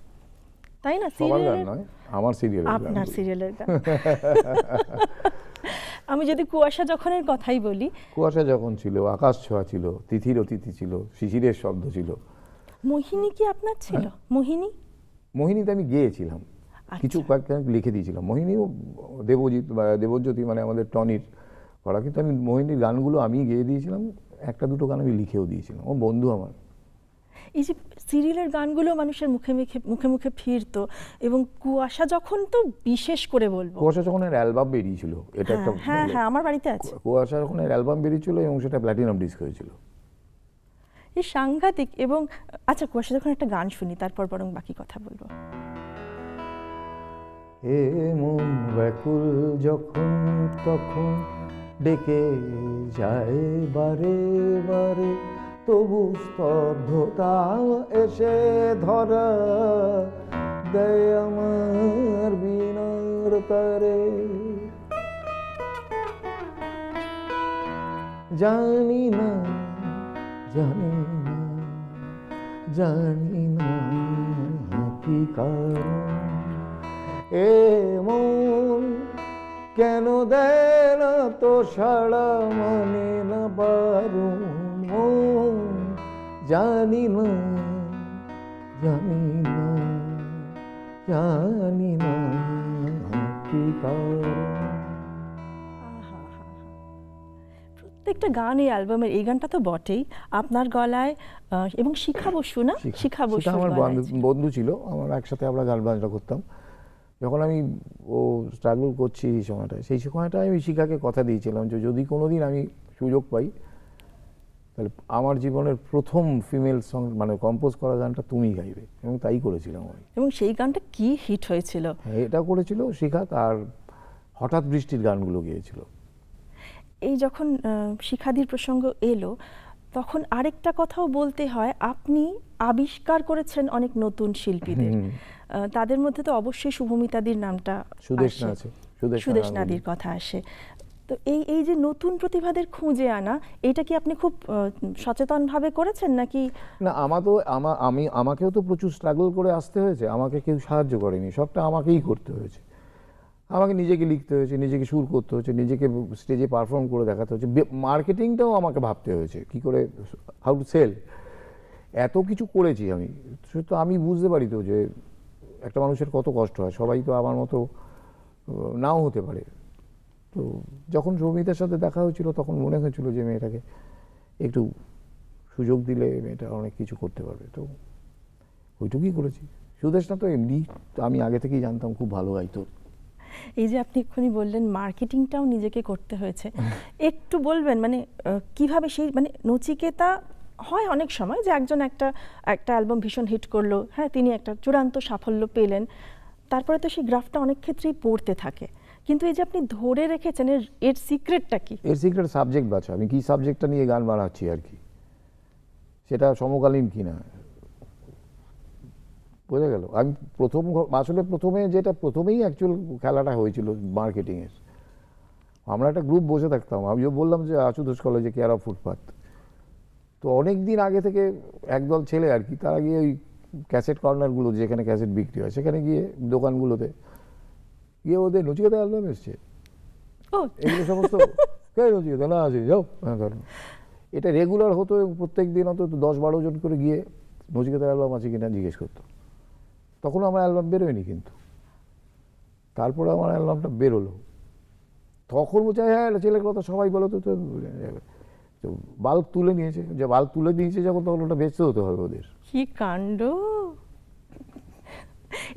তাই না
আমার সিরিয়াল আপনার সিরিয়ালের গান
আমি যদি কুয়াশা যখনের কথাই বলি
কুয়াশা যখন ছিল আকাশ ছোঁয়া ছিল তিথির অতিথি ছিল শিশিরের শব্দ ছিল
মোহিনী কি আপনার ছিল হ্যাঁ। মোহিনী
মোহিনীতে আমি গেয়েছিলাম আচ্ছা। কিছু কয়েকটা লিখে দিয়েছিলাম মোহিনীও দেবজিৎ বা দেবজ্যোতি মানে আমাদের টনির করা কিন্তু আমি মোহিনীর গানগুলো আমি গেয়ে দিয়েছিলাম একটা দুটো গান আমি লিখেও দিয়েছিলাম ও বন্ধু আমার
এই যে সিরিয়ালের গানগুলো মানুষের মুখে মুখে মুখে মুখে ফিরতো এবং কুয়াশা যখন তো বিশেষ করে বলবো কুয়াশা
যখন এর অ্যালবাম বেরিয়েছিল এটা হ্যাঁ, একটা হ্যাঁ হ্যাঁ
আমার বাড়িতে আছে
কুয়াশা যখন এর অ্যালবাম বেরিয়েছিল এবং সেটা প্ল্যাটিনাম ডিস্ক হয়েছিল
এই সাংঘাতিক এবং আচ্ছা কুয়াশা যখন একটা গান শুনি তারপর বরং বাকি কথা বলবো
এ মন ব্যাকুল যখন তখন ডেকে যায় বারে বারে তবু স্তব্ধতা এসে ধরা দেয় আমার বিনার তারে জানি না জানি না জানি না কি কারণ এ মন কেন দেয় না তো সারা মানে না বারণ জানি না জানি না জানি না কি কারণ
প্রত্যেকটা গান এই অ্যালবামের এই গানটা তো বটেই আপনার গলায় এবং শিখা বসু না শিখা বসু আমার
বন্ধু ছিল আমার একসাথে আমরা গান বাজনা করতাম যখন আমি ও স্ট্রাগল করছি এই সময়টা সেই সময়টা আমি শিখাকে কথা দিয়েছিলাম যে যদি কোনো দিন আমি সুযোগ পাই তাহলে আমার জীবনের প্রথম ফিমেল সং মানে কম্পোজ করা গানটা তুমি গাইবে এবং তাই করেছিলাম আমি
এবং সেই গানটা কি হিট হয়েছিল
হ্যাঁ, এটা করেছিল শিখা তার হঠাৎ বৃষ্টির গানগুলো গিয়েছিল
এই যখন শিখাদির প্রসঙ্গ এলো তখন আরেকটা কথাও বলতে হয় আপনি আবিষ্কার করেছেন অনেক নতুন শিল্পীদের তাদের মধ্যে তো অবশ্যই শুভমিতাদির নামটা সুদেশনাদির কথা আসে তো এই এই যে নতুন প্রতিভাদের খুঁজে আনা এটা কি আপনি খুব সচেতনভাবে করেছেন নাকি
না আমা তো আমা আমি আমাকেও তো প্রচুর স্ট্রাগল করে আসতে হয়েছে আমাকে কেউ সাহায্য করেনি সবটা আমাকেই করতে হয়েছে আমাকে নিজেকে লিখতে হয়েছে নিজেকে সুর করতে হয়েছে নিজেকে স্টেজে পারফর্ম করে দেখাতে হয়েছে মার্কেটিংটাও আমাকে ভাবতে হয়েছে কি করে হাউ টু সেল এত কিছু করেছি আমি তো আমি বুঝতে পারি তো যে একটা মানুষের কত কষ্ট হয় সবাই তো আমার মতো নাও হতে পারে তো যখন সৌমিতার সাথে দেখা হয়েছিল তখন মনে হয়েছিল যে মেয়েটাকে একটু সুযোগ দিলে মেয়েটা অনেক কিছু করতে পারবে তো ওইটুকুই করেছি সুদেশনা তো এমনি আমি আগে থেকেই জানতাম খুব ভালো গাইতো
এই যে আপনি এক্ষুনি বললেন মার্কেটিংটাও নিজেকে করতে হয়েছে *laughs* একটু বলবেন মানে কিভাবে সেই মানে নচিকেতা হয় অনেক সময় যে একজন একটা একটা অ্যালবাম ভীষণ হিট করলো হ্যাঁ তিনি একটা চূড়ান্ত সাফল্য পেলেন তারপরে তো সেই গ্রাফটা অনেক ক্ষেত্রেই পড়তে থাকে কিন্তু এই যে আপনি ধরে রেখেছেন এর এর সিক্রেটটা কি এর
সিক্রেট সাবজেক্ট বাছা আমি কি সাবজেক্টটা নিয়ে গান বানাচ্ছি আর কি সেটা সমকালীন কিনা বোঝা গেল আমি প্রথম আসলে প্রথমে যেটা প্রথমেই অ্যাকচুয়াল খেলাটা হয়েছিল মার্কেটিংয়ের আমরা একটা গ্রুপ বসে থাকতাম আমিও বললাম যে আশুতোষ কলেজে কেয়ার অফ ফুটপাথ তো অনেক দিন আগে থেকে একদল ছেলে আর কি তারা গিয়ে ওই ক্যাসেট কর্নারগুলো যেখানে ক্যাসেট বিক্রি হয় সেখানে গিয়ে দোকানগুলোতে গিয়ে ওদের নচিকেতা অ্যালবাম এসছে এগুলো সমস্ত *laughs* কে না আছে যাও হ্যাঁ, এটা রেগুলার হতো প্রত্যেক দিন অন্তত দশ বারো জন করে গিয়ে নচিকেতা অ্যালবাম আছে কিনা জিজ্ঞেস করতো তখন আমার অ্যালবাম বেরোয়নি কিন্তু তারপরে আমার অ্যালবামটা বেরোলো তখন বলছে হ্যাঁ ছেলের কথা সবাই বলো তো তো বাল্ব তুলে নিয়েছে যে বাল্ব তুলে দিয়েছে যখন তখন ওটা বেচতে হতে হবে ওদের
কি কাণ্ড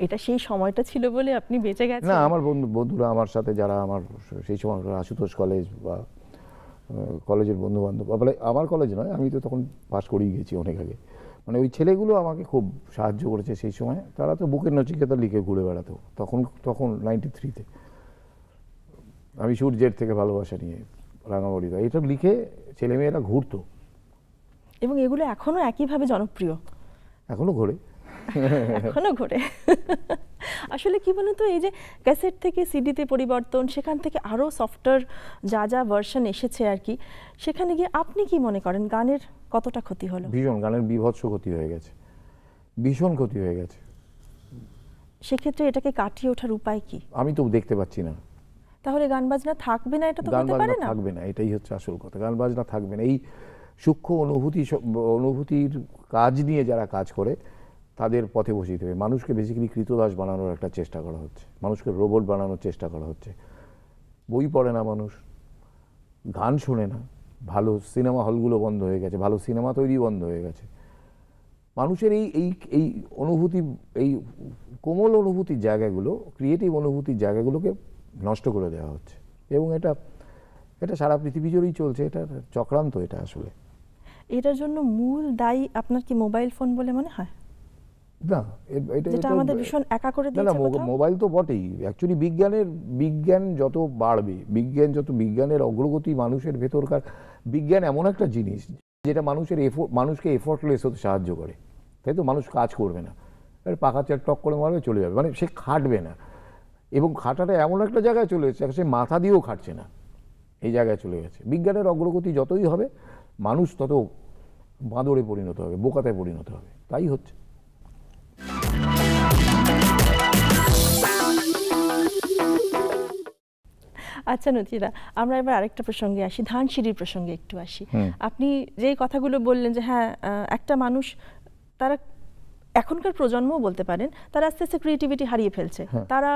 এটা সেই সময়টা ছিল বলে আপনি বেঁচে গেছেন না আমার
বন্ধু বন্ধুরা আমার সাথে যারা আমার সেই সময় আশুতোষ কলেজ বা কলেজের বন্ধু বান্ধব আমার কলেজ নয় আমি তো তখন পাশ করেই গেছি অনেক আগে মানে ওই ছেলেগুলো আমাকে খুব সাহায্য করেছে সেই সময় তারা তো বুকের নচিকেতা লিখে ঘুরে বেড়াতো তখন তখন নাইনটি থ্রিতে আমি সূর্যের থেকে ভালোবাসা নিয়ে রাঙামাড়িদা এইসব লিখে ছেলেমেয়েরা ঘুরতো
এবং এগুলো এখনও একইভাবে জনপ্রিয়
এখনও ঘোরে এখনও
ঘোরে *laughs* আসলে কি বলুন তো এই যে ক্যাসেট থেকে সিডিতে পরিবর্তন সেখান থেকে আরও সফটওয়্যার যা যা ভার্সন এসেছে আর কি সেখানে গিয়ে আপনি কি মনে করেন গানের কতটা ক্ষতি হলো
ভীষণ গানের বিভৎস ক্ষতি হয়ে গেছে ভীষণ ক্ষতি হয়ে গেছে
সেক্ষেত্রে এটাকে কাটিয়ে ওঠার উপায় কি
আমি তো দেখতে পাচ্ছি না
তাহলে গান বাজনা থাকবে না এটা তো হতে পারে না
থাকবে না এটাই হচ্ছে আসল কথা গান বাজনা থাকবে না এই সূক্ষ্ম অনুভূতি অনুভূতির কাজ নিয়ে যারা কাজ করে তাদের পথে বসিয়ে দেবে মানুষকে বেসিক্যালি কৃতদাস বানানোর একটা চেষ্টা করা হচ্ছে মানুষকে রোবট বানানোর চেষ্টা করা হচ্ছে বই পড়ে না মানুষ গান শোনে না ভালো সিনেমা হলগুলো বন্ধ হয়ে গেছে ভালো সিনেমা তৈরি বন্ধ হয়ে গেছে মানুষের এই এই এই অনুভূতি এই কোমল অনুভূতির জায়গাগুলো ক্রিয়েটিভ অনুভূতির জায়গাগুলোকে নষ্ট করে দেওয়া হচ্ছে এবং এটা এটা সারা পৃথিবী জুড়েই চলছে এটা চক্রান্ত এটা আসলে
এটার জন্য মূল দায়ী আপনার কি মোবাইল ফোন বলে মনে হয়
না এটা আমাদের ভীষণ
একা করে দিয়েছে না
মোবাইল তো বটেই অ্যাকচুয়ালি বিজ্ঞানের বিজ্ঞান যত বাড়বে বিজ্ঞান যত বিজ্ঞানের অগ্রগতি মানুষের ভেতরকার বিজ্ঞান এমন একটা জিনিস যেটা মানুষের মানুষকে এফোর্টলেস হতে সাহায্য করে তাই তো মানুষ কাজ করবে না পাখা চার টক করে মারবে চলে যাবে মানে সে খাটবে না এবং খাটাটা এমন একটা জায়গায় চলে গেছে সে মাথা দিয়েও খাটছে না এই জায়গায় চলে গেছে বিজ্ঞানের অগ্রগতি যতই হবে মানুষ তত বাঁদরে পরিণত হবে বোকাতে পরিণত হবে তাই হচ্ছে
আচ্ছা নথিদা আমরা এবার আরেকটা প্রসঙ্গে আসি ধানসিঁড়ির প্রসঙ্গে একটু আসি আপনি যে কথাগুলো বললেন যে হ্যাঁ একটা মানুষ তারা এখনকার প্রজন্ম বলতে পারেন তারা আস্তে আস্তে ক্রিয়েটিভিটি হারিয়ে ফেলছে হ্যাঁ। তারা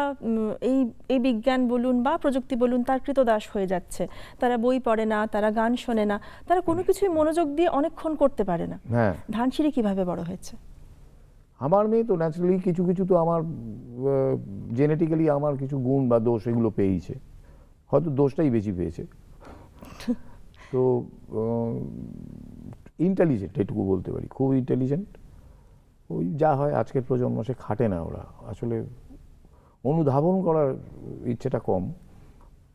এই এই বিজ্ঞান বলুন বা প্রযুক্তি বলুন তার কৃতদাস হয়ে যাচ্ছে তারা বই পড়ে না তারা গান শোনে না তারা কোনো কিছুই মনোযোগ দিয়ে অনেকক্ষণ করতে পারে না হ্যাঁ। ধানসিঁড়ি কিভাবে বড় হয়েছে
আমার মেয়ে তো ন্যাচারালি কিছু কিছু তো আমার জেনেটিক্যালি আমার কিছু গুণ বা দোষ এগুলো পেয়েছে হয়তো দোষটাই বেশি পেয়েছে *laughs* তো ইন্টেলিজেন্ট এটুকু বলতে পারি খুব ইন্টেলিজেন্ট ওই যা হয় আজকের প্রজন্ম সে খাটে না ওরা আসলে অনুধাবন করার ইচ্ছেটা কম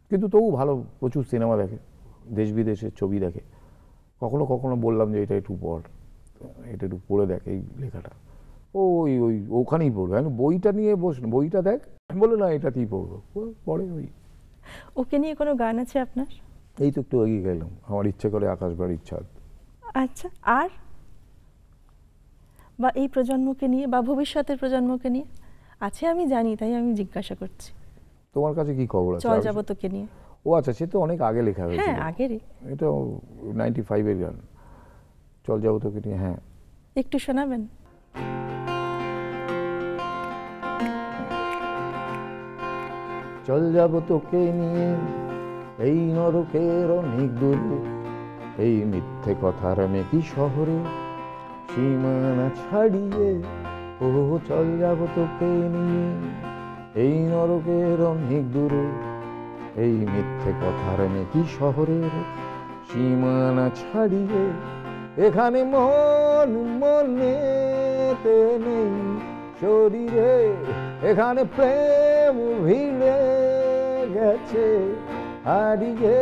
কিন্তু তবু ভালো প্রচুর সিনেমা দেখে দেশ বিদেশের ছবি দেখে কখনো কখনো বললাম যে এটা একটু পড় এটা একটু পড়ে দেখ এই লেখাটা ও ওই ওই ওখানেই পড়বে বইটা নিয়ে বস বইটা দেখ বলে না এটাতেই পড়বো পড়ে ওই
ওকে নিয়ে কোনো গান আছে আপনার
এই তো একটু এগিয়ে গেলাম আমার ইচ্ছে করে আকাশ বাড়ির ছাদ
আচ্ছা আর বা এই প্রজন্মকে নিয়ে বা ভবিষ্যতের প্রজন্মকে নিয়ে আছে আমি জানি তাই আমি জিজ্ঞাসা করছি
তোমার কাছে কি খবর আছে চল যাব তোকে নিয়ে ও আচ্ছা সে তো অনেক আগে লেখা হয়েছে হ্যাঁ আগেরই এটা 95 এর গান চল যাব তোকে নিয়ে হ্যাঁ একটু শোনাবেন চল যাব তোকে নিয়ে এই নরকের অনেক দূরে এই মিথ্যে কথার কি শহরে সীমানা ছাড়িয়ে ও চল যাব তোকে নিয়ে এই নরকের অনেক দূরে এই মিথ্যে কথার মেকি শহরের সীমানা ছাড়িয়ে এখানে মন মনে নেই শরীরে এখানে প্রেম ভিড়ে গেছে হারিয়ে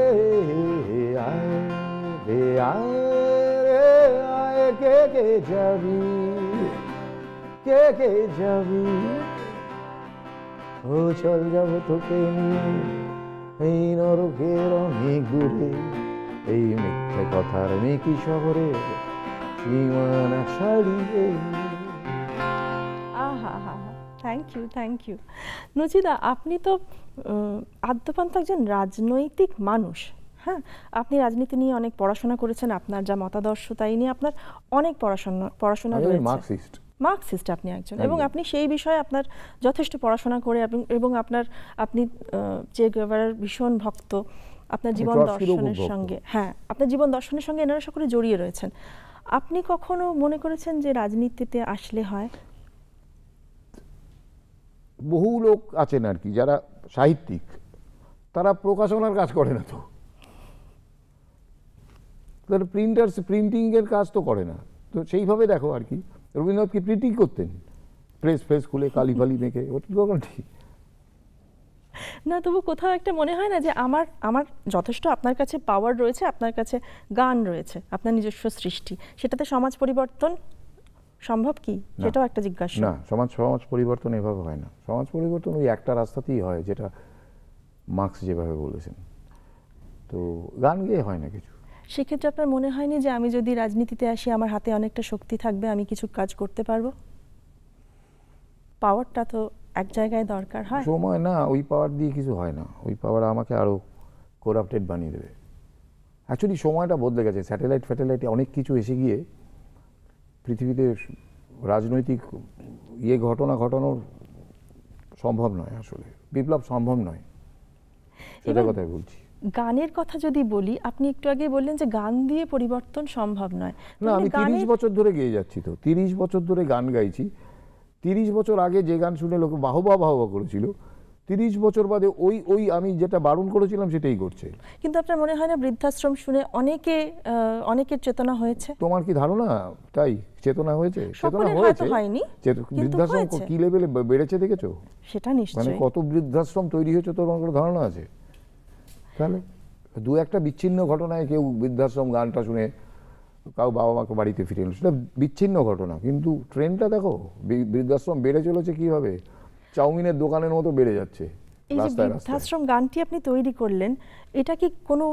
আয় আয় রে আয় কে কে যাবি কে কে যাবি ও চল যাব তোকে এই নরকের অনেক দূরে এই মিথ্যে কথার মেকি শহরে সীমানা ছাড়িয়ে
থ্যাংক ইউ থ্যাংক ইউ নচিদা আপনি তো আদ্যপান্ত একজন রাজনৈতিক মানুষ হ্যাঁ আপনি রাজনীতি নিয়ে অনেক পড়াশোনা করেছেন আপনার যা মতাদর্শ তাই নিয়ে আপনার অনেক পড়াশোনা পড়াশোনা রয়েছে মার্কসিস্ট আপনি একজন এবং আপনি সেই বিষয়ে আপনার যথেষ্ট পড়াশোনা করে এবং আপনার আপনি চে গেভারার ভীষণ ভক্ত আপনার জীবন দর্শনের সঙ্গে হ্যাঁ আপনার জীবন দর্শনের সঙ্গে এনারা সকলে জড়িয়ে রয়েছেন আপনি কখনো মনে করেছেন যে রাজনীতিতে আসলে হয়
বহু লোক আছেন আর কি যারা সাহিত্যিক তারা প্রকাশনার কাজ করে না তো তাহলে প্রিন্টার্স প্রিন্টিংয়ের কাজ তো করে না তো সেইভাবে দেখো আর কি রবীন্দ্রনাথ কি প্রিন্টিং করতেন প্রেস ফ্রেস খুলে কালি ফালি মেখে
না তবু কোথাও একটা মনে হয় না যে আমার আমার যথেষ্ট আপনার কাছে পাওয়ার রয়েছে আপনার কাছে গান রয়েছে আপনার নিজস্ব সৃষ্টি সেটাতে সমাজ পরিবর্তন সম্ভব কি সেটাও একটা জিজ্ঞাসা না
সমাজ সমাজ পরিবর্তন এভাবে হয় না সমাজ পরিবর্তন ওই একটা রাস্তাতেই হয় যেটা মার্কস যেভাবে বলেছেন তো গান গেয়ে হয় না কিছু
সেক্ষেত্রে আপনার মনে হয়নি যে আমি যদি রাজনীতিতে আসি আমার হাতে অনেকটা শক্তি থাকবে আমি কিছু কাজ করতে পারবো পাওয়ারটা তো এক জায়গায় দরকার হয় সময় না ওই
পাওয়ার দিয়ে কিছু হয় না ওই পাওয়ার আমাকে আরও করাপ্টেড বানিয়ে দেবে অ্যাকচুয়ালি সময়টা বদলে গেছে স্যাটেলাইট ফ্যাটেলাইটে অনেক কিছু এসে গিয়ে পৃথিবীতে রাজনৈতিক ইয়ে ঘটনা ঘটানোর সম্ভব নয় আসলে বিপ্লব সম্ভব নয় সেটা কথাই বলছি
গানের কথা যদি বলি আপনি একটু আগে বললেন যে গান দিয়ে পরিবর্তন সম্ভব
নয় না আমি তিরিশ বছর ধরে গেয়ে যাচ্ছি তো তিরিশ বছর ধরে গান গাইছি তিরিশ বছর আগে যে গান শুনে লোকে বাহবা বাহবা করেছিল তিরিশ বছর বাদে ওই ওই আমি যেটা বারণ করেছিলাম সেটাই করছে
কিন্তু আপনার মনে হয় না বৃদ্ধাশ্রম শুনে অনেকে অনেকের চেতনা হয়েছে
তোমার কি ধারণা তাই চেতনা হয়েছে চেতনা হয়েছে হয়নি বৃদ্ধাশ্রম কি লেভেলে বেড়েছে দেখেছো
সেটা নিশ্চয় মানে কত
বৃদ্ধাশ্রম তৈরি হয়েছে তোমার কোনো ধারণা আছে তাহলে দু একটা বিচ্ছিন্ন ঘটনায় কেউ বৃদ্ধাশ্রম গানটা শুনে কাউ বাবা মাকে বাড়িতে ফিরে এলো সেটা বিচ্ছিন্ন ঘটনা কিন্তু ট্রেনটা দেখো বৃদ্ধাশ্রম বেড়ে চলেছে কীভাবে চাউমিনের দোকানের মতো বেড়ে যাচ্ছে বৃদ্ধাশ্রম
গানটি আপনি তৈরি করলেন এটা কি কোনো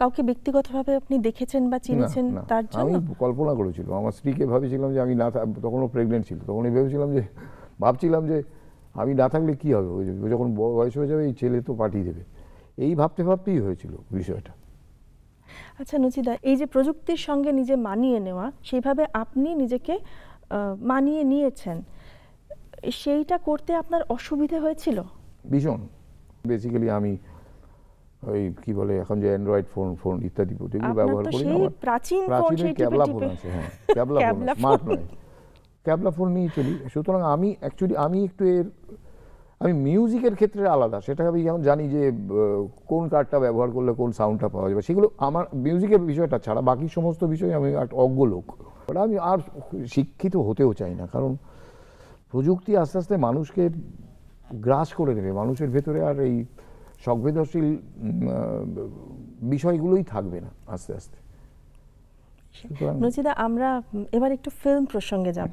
কাউকে ব্যক্তিগতভাবে আপনি দেখেছেন বা চিনেছেন তার জন্য আমি
কল্পনা করেছিলাম আমার স্ত্রীকে ভাবেছিলাম যে আমি না তখনও প্রেগনেন্ট ছিল তখনই ভেবেছিলাম যে ভাবছিলাম যে আমি না থাকলে কি হবে যখন বয়স হয়ে যাবে এই ছেলে তো পাঠিয়ে দেবে এই ভাবতে ভাবতেই হয়েছিল বিষয়টা
আচ্ছা নচিদা এই যে প্রযুক্তির সঙ্গে নিজে মানিয়ে নেওয়া সেইভাবে আপনি নিজেকে মানিয়ে নিয়েছেন সেইটা করতে আপনার অসুবিধা হয়েছিল
ভীষণ বেসিক্যালি আমি ওই কি বলে এখন যে অ্যান্ড্রয়েড ফোন ফোন ইত্যাদি এগুলো ব্যবহার করি আমার প্রাচীন প্রাচীন ক্যাবলা ফোন আছে হ্যাঁ ক্যাবলা ফোন স্মার্ট নয় ক্যাবলা ফোন নিয়ে চলি সুতরাং আমি অ্যাকচুয়ালি আমি একটু এর আমি মিউজিকের ক্ষেত্রে আলাদা সেটা আমি যেমন জানি যে কোন কার্ডটা ব্যবহার করলে কোন সাউন্ডটা পাওয়া যাবে সেগুলো আমার মিউজিকের বিষয়টা ছাড়া বাকি সমস্ত বিষয়ে আমি একটা অজ্ঞ লোক আমি আর শিক্ষিত হতেও চাই না কারণ প্রযুক্তি আস্তে আস্তে মানুষকে গ্রাস করে নেবে মানুষের ভেতরে আর এই সংবেদনশীল বিষয়গুলোই থাকবে না আস্তে আস্তে
নচিদা আমরা এবার একটু ফিল্ম প্রসঙ্গে যাব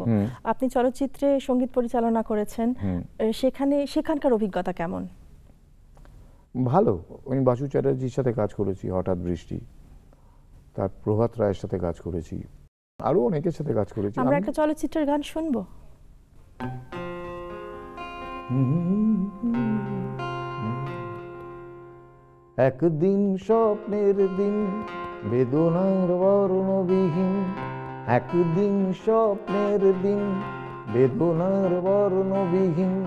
আপনি চলচ্চিত্রে সঙ্গীত পরিচালনা করেছেন সেখানে সেখানকার অভিজ্ঞতা কেমন
ভালো আমি বাসু চ্যাটার্জির সাথে কাজ করেছি হঠাৎ বৃষ্টি তার প্রভাত রায়ের সাথে কাজ করেছি আরো অনেকের সাথে কাজ করেছি আমরা একটা
চলচ্চিত্রের গান শুনবো
একদিন স্বপ্নের দিন বেদনার বিহীন একদিন স্বপ্নের দিন বেদনার বিহীন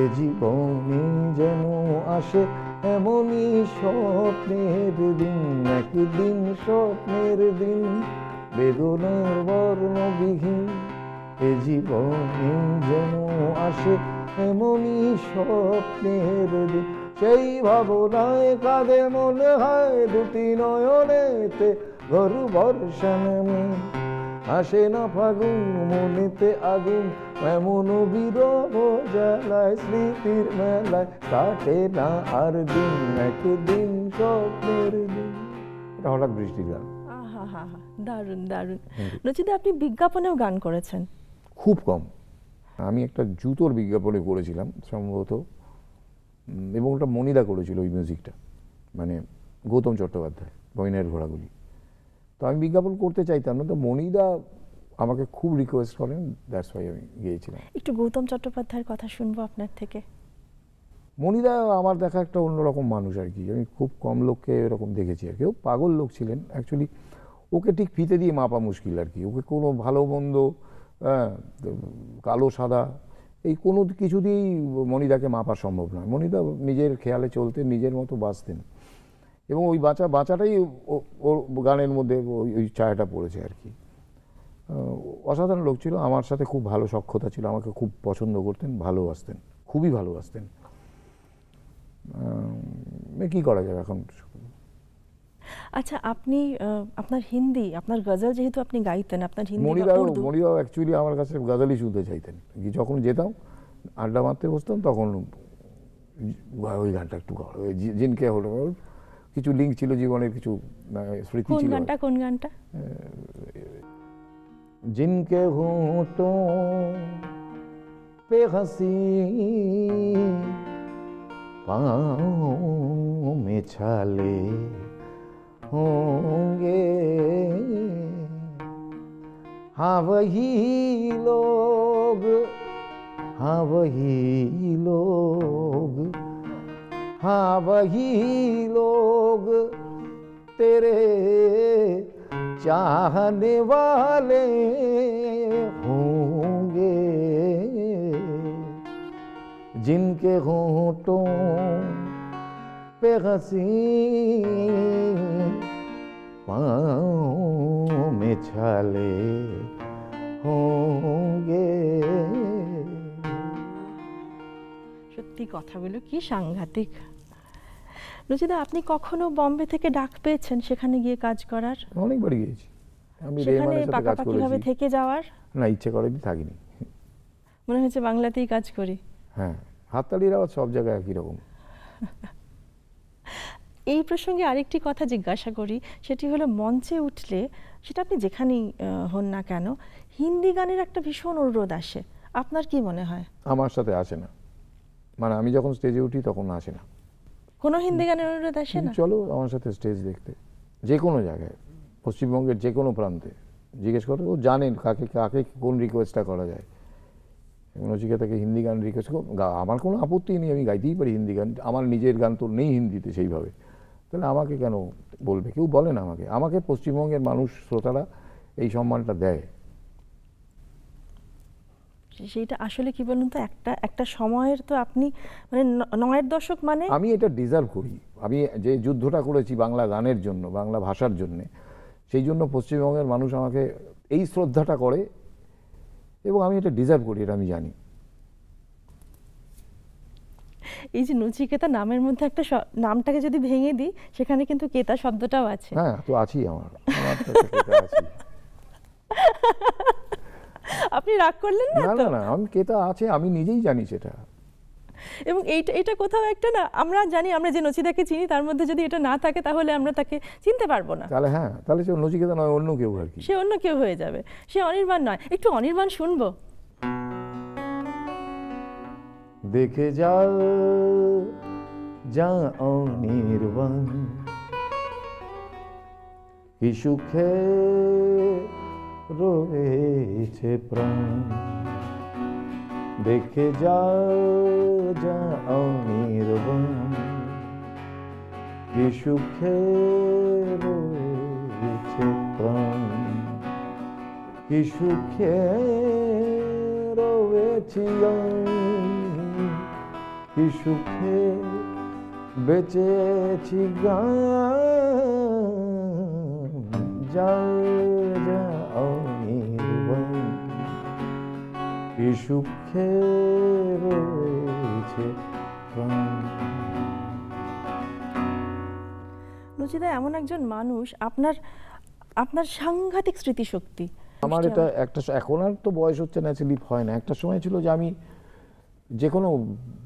এ জীবনে যেন আসে এমনই স্বপ্নের দিন একদিন স্বপ্নের দিন বেদনার বর্ণবিহীন এ জীবনে যেন আসে এমনই স্বপ্নের দিন সেই ভাবনায় কাঁদে মনে হয় দুটি নয়নেতে ঘর বর্ষণ আসে না ফাগুন মনেতে আগুন এমন বিরহ জ্বালায় স্মৃতির মেলায় কাটে না আর দিন একদিন স্বপ্নের দিন হঠাৎ বৃষ্টি গান
দারুণ দারুণ নচিদা আপনি বিজ্ঞাপনেও গান করেছেন
খুব কম আমি একটা জুতোর বিজ্ঞাপনে করেছিলাম সম্ভবত এবং ওটা মনিদা করেছিল ওই মিউজিকটা মানে গৌতম চট্টোপাধ্যায় গয়নার ঘোড়াগুলি তো আমি বিজ্ঞাপন করতে চাইতাম না তো মনিদা আমাকে খুব রিকোয়েস্ট করেন দ্যাটস ওয়াই আমি গিয়েছিলাম
একটু গৌতম চট্টোপাধ্যায়ের কথা শুনবো আপনার থেকে
মনিদা আমার দেখা একটা অন্যরকম মানুষ আর কি আমি খুব কম লোককে এরকম দেখেছি আর কি ও পাগল লোক ছিলেন অ্যাকচুয়ালি ওকে ঠিক ফিতে দিয়ে মাপা মুশকিল আর কি ওকে কোনো ভালো মন্দ হ্যাঁ কালো সাদা এই কোনো কিছু দিয়েই মনিদাকে মাপা সম্ভব নয় মনিদা নিজের খেয়ালে চলতে নিজের মতো বাঁচতেন এবং ওই বাঁচা বাঁচাটাই ওর গানের মধ্যে ওই ওই ছায়াটা পড়েছে আর কি অসাধারণ লোক ছিল আমার সাথে খুব ভালো সক্ষতা ছিল আমাকে খুব পছন্দ করতেন ভালোবাসতেন খুবই ভালোবাসতেন কী করা যাবে এখন
আচ্ছা আপনি আপনার হিন্দি আপনার গজল যেহেতু আপনি গাইতেন আপনার হিন্দি মনি বাবু মনি
বাবু অ্যাকচুয়ালি আমার কাছে গজলই শুনতে চাইতেন যখন যেতাম আড্ডা মারতে বসতাম তখন ওই গানটা একটু জিনকে হলো কিছু লিঙ্ক ছিল জীবনের কিছু স্মৃতি ছিল কোন গানটা কোন গানটা জিনকে होठों पे हसी पाँव में छाले होंगे हाँ वही लोग हाँ वही लोग हाँ वही लोग तेरे चाहने वाले होंगे जिनके हो पे हसी पाँव में
সত্যি কথাগুলো কি সাংঘাতিক রুচিদা আপনি কখনো বোম্বে থেকে ডাক পেয়েছেন সেখানে গিয়ে কাজ করার
অনেকবার গিয়েছি আমি রেহমানের সাথে কাজ করেছি ভাবে থেকে যাওয়ার না ইচ্ছে করে থাকিনি
মনে হচ্ছে বাংলাতেই কাজ করি
হ্যাঁ হাততালির আওয়াজ সব জায়গায় একই রকম *laughs*
এই প্রসঙ্গে আরেকটি কথা জিজ্ঞাসা করি সেটি হলো মঞ্চে উঠলে সেটা আপনি যেখানেই হন না কেন হিন্দি গানের একটা ভীষণ অনুরোধ আসে আপনার কি মনে হয়
আমার সাথে আসে না মানে আমি যখন স্টেজে উঠি তখন আসে না
কোনো হিন্দি গানের অনুরোধ আসে না
চলো আমার সাথে স্টেজ দেখতে যে কোনো জায়গায় পশ্চিমবঙ্গের যে কোনো প্রান্তে জিজ্ঞেস করে ও জানেন কাকে কাকে কোন রিকোয়েস্টটা করা যায় নচিকেতাকে হিন্দি গান রিকোয়েস্ট আমার কোনো আপত্তি নেই আমি গাইতেই পারি হিন্দি গান আমার নিজের গান তো নেই হিন্দিতে সেইভাবে তাহলে আমাকে কেন বলবে কেউ বলে না আমাকে আমাকে পশ্চিমবঙ্গের মানুষ শ্রোতারা এই সম্মানটা দেয়
সেইটা আসলে কি বলুন তো একটা একটা সময়ের তো আপনি মানে নয়ের দশক মানে
আমি এটা ডিজার্ভ করি আমি যে যুদ্ধটা করেছি বাংলা গানের জন্য বাংলা ভাষার জন্যে সেই জন্য পশ্চিমবঙ্গের মানুষ আমাকে এই শ্রদ্ধাটা করে এবং আমি এটা ডিজার্ভ করি এটা আমি জানি
এই যে নচিকেতা নামের মধ্যে একটা নামটাকে যদি ভেঙে দিই সেখানে কিন্তু কেতা শব্দটাও আছে হ্যাঁ
তো আছেই আমার
আপনি রাগ করলেন
না না না আমি কেতা আছে আমি নিজেই জানি সেটা
এবং এইটা এটা কোথাও একটা না আমরা জানি আমরা যে নচিদাকে চিনি তার মধ্যে যদি এটা না থাকে তাহলে আমরা তাকে চিনতে পারবো না
তাহলে হ্যাঁ তাহলে সে নচিকেতা নয় অন্য কেউ আর কি
সে অন্য কেউ হয়ে যাবে সে অনির্বাণ নয় একটু অনির্বাণ শুনবো
देख जाओ जा निर्वन कि सुखे रोए छे प्राण देख जाओ जा निर्वन कि सुखे रोए छे प्राण सुखे रोए छियाँ কি সুখে বেঁচেছি কি সুখে রয়েছে
রুচিদা এমন একজন মানুষ আপনার আপনার সাংঘাতিক স্মৃতিশক্তি আমার এটা
একটা এখন আর তো বয়স হচ্ছে ন্যাচুরালি হয় না একটা সময় ছিল যে আমি যে কোনো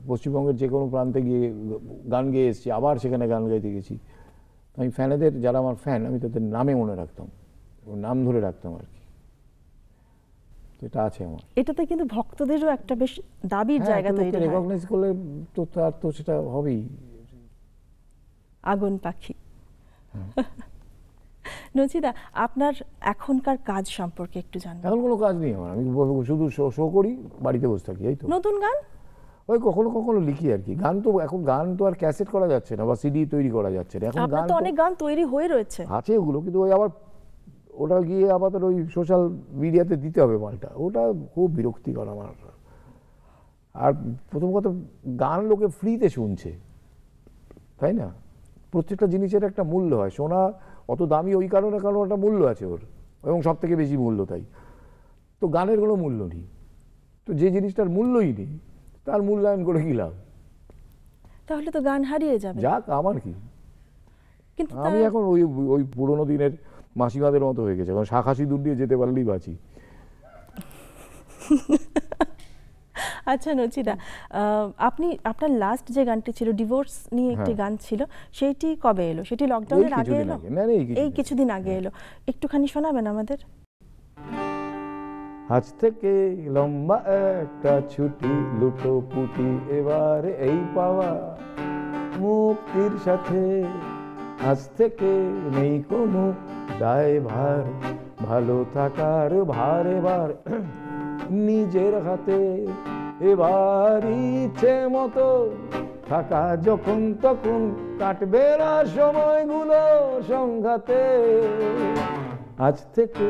পশ্চিমবঙ্গের যে কোনো প্রান্তে গিয়ে গান গেয়ে এসেছি আবার সেখানে গান গাইতে গেছি আমি ফ্যানেদের যারা আমার ফ্যান আমি তাদের নামে মনে রাখতাম নাম ধরে রাখতাম আর কি এটা আছে আমার
এটাতে কিন্তু ভক্তদেরও একটা বেশ দাবির হ্যাঁ, জায়গা তৈরি হয় রেকগনাইজ
করলে তো তার তো সেটা হবেই
আগুন পাখি হ্যাঁ। নচিদা আপনার এখনকার কাজ সম্পর্কে একটু জানবেন
এখন কোনো কাজ নেই আমার আমি শুধু শো করি বাড়িতে বসে থাকি এই তো নতুন গান ওই কখনো কখনো লিখি আর কি গান তো এখন গান তো আর ক্যাসেট করা যাচ্ছে না বা সিডি তৈরি করা যাচ্ছে না এখন গান তো অনেক
গান তৈরি হয়ে রয়েছে
আছে ওগুলো কিন্তু ওই আবার ওটা গিয়ে আবার ওই সোশ্যাল মিডিয়াতে দিতে হবে মালটা ওটা খুব বিরক্তিকর আমার আর প্রথম কথা গান লোকে ফ্রিতে শুনছে তাই না প্রত্যেকটা জিনিসের একটা মূল্য হয় সোনা অত দামি ওই কারণে কারণ একটা মূল্য আছে ওর এবং সব থেকে বেশি মূল্য তাই তো গানের কোনো মূল্য নেই তো যে জিনিসটার মূল্যই নেই তার মূল্যায়ন করে কি লাভ
তাহলে তো গান হারিয়ে যাবে যাক
আমার কি কিন্তু আমি এখন ওই ওই পুরনো দিনের মাসিমাদের মতো হয়ে গেছে এখন শাখা দূর দিয়ে যেতে পারলেই বাঁচি *laughs*
আচ্ছা নচিদা আপনি আপনার লাস্ট যে গানটি ছিল ডিভোর্স নিয়ে একটি হ্যাঁ। গান ছিল সেইটি কবে এলো সেটি লকডাউনের আগে এলো এই কিছুদিন আগে এলো একটুখানি শোনাবেন আমাদের
আজ থেকে লম্বা একটা ছুটি লুটো পুটি এবার এই পাওয়া মুক্তির সাথে আজ থেকে নেই কোনো দায় ভার ভালো থাকার ভার এবার নিজের হাতে এবার ইচ্ছে মতো থাকা যখন তখন কাটবে না সময়গুলো সংঘাতে আজ থেকে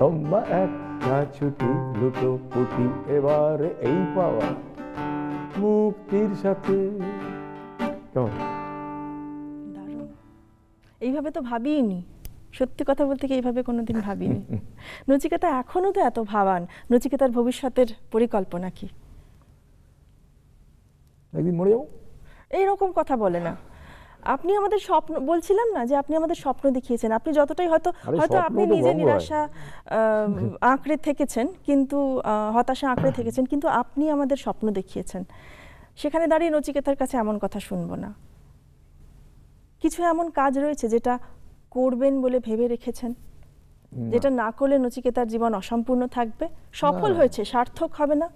লম্বা এক ছুটি দুটো পুটি এবার এই পাওয়া মুক্তির সাথে
এইভাবে তো ভাবিনি সত্যি কথা বলতে কি এইভাবে কোনোদিন ভাবিনি *laughs* নচিকেতা এখনও তো এত ভাবান নচিকেতার ভবিষ্যতের পরিকল্পনা কি একদিন মরে যাবো এইরকম কথা বলে না আপনি আমাদের স্বপ্ন বলছিলাম না যে আপনি আমাদের স্বপ্ন দেখিয়েছেন আপনি যতটাই হয়তো হয়তো আপনি নিজে নিরাশা আঁকড়ে থেকেছেন কিন্তু হতাশা আঁকড়ে থেকেছেন কিন্তু আপনি আমাদের স্বপ্ন দেখিয়েছেন সেখানে দাঁড়িয়ে নচিকেতার কাছে এমন কথা শুনবো না কিছু এমন কাজ রয়েছে যেটা করবেন বলে ভেবে রেখেছেন যেটা না করলে নচিকেতার জীবন অসম্পূর্ণ থাকবে সফল হয়েছে সার্থক হবে না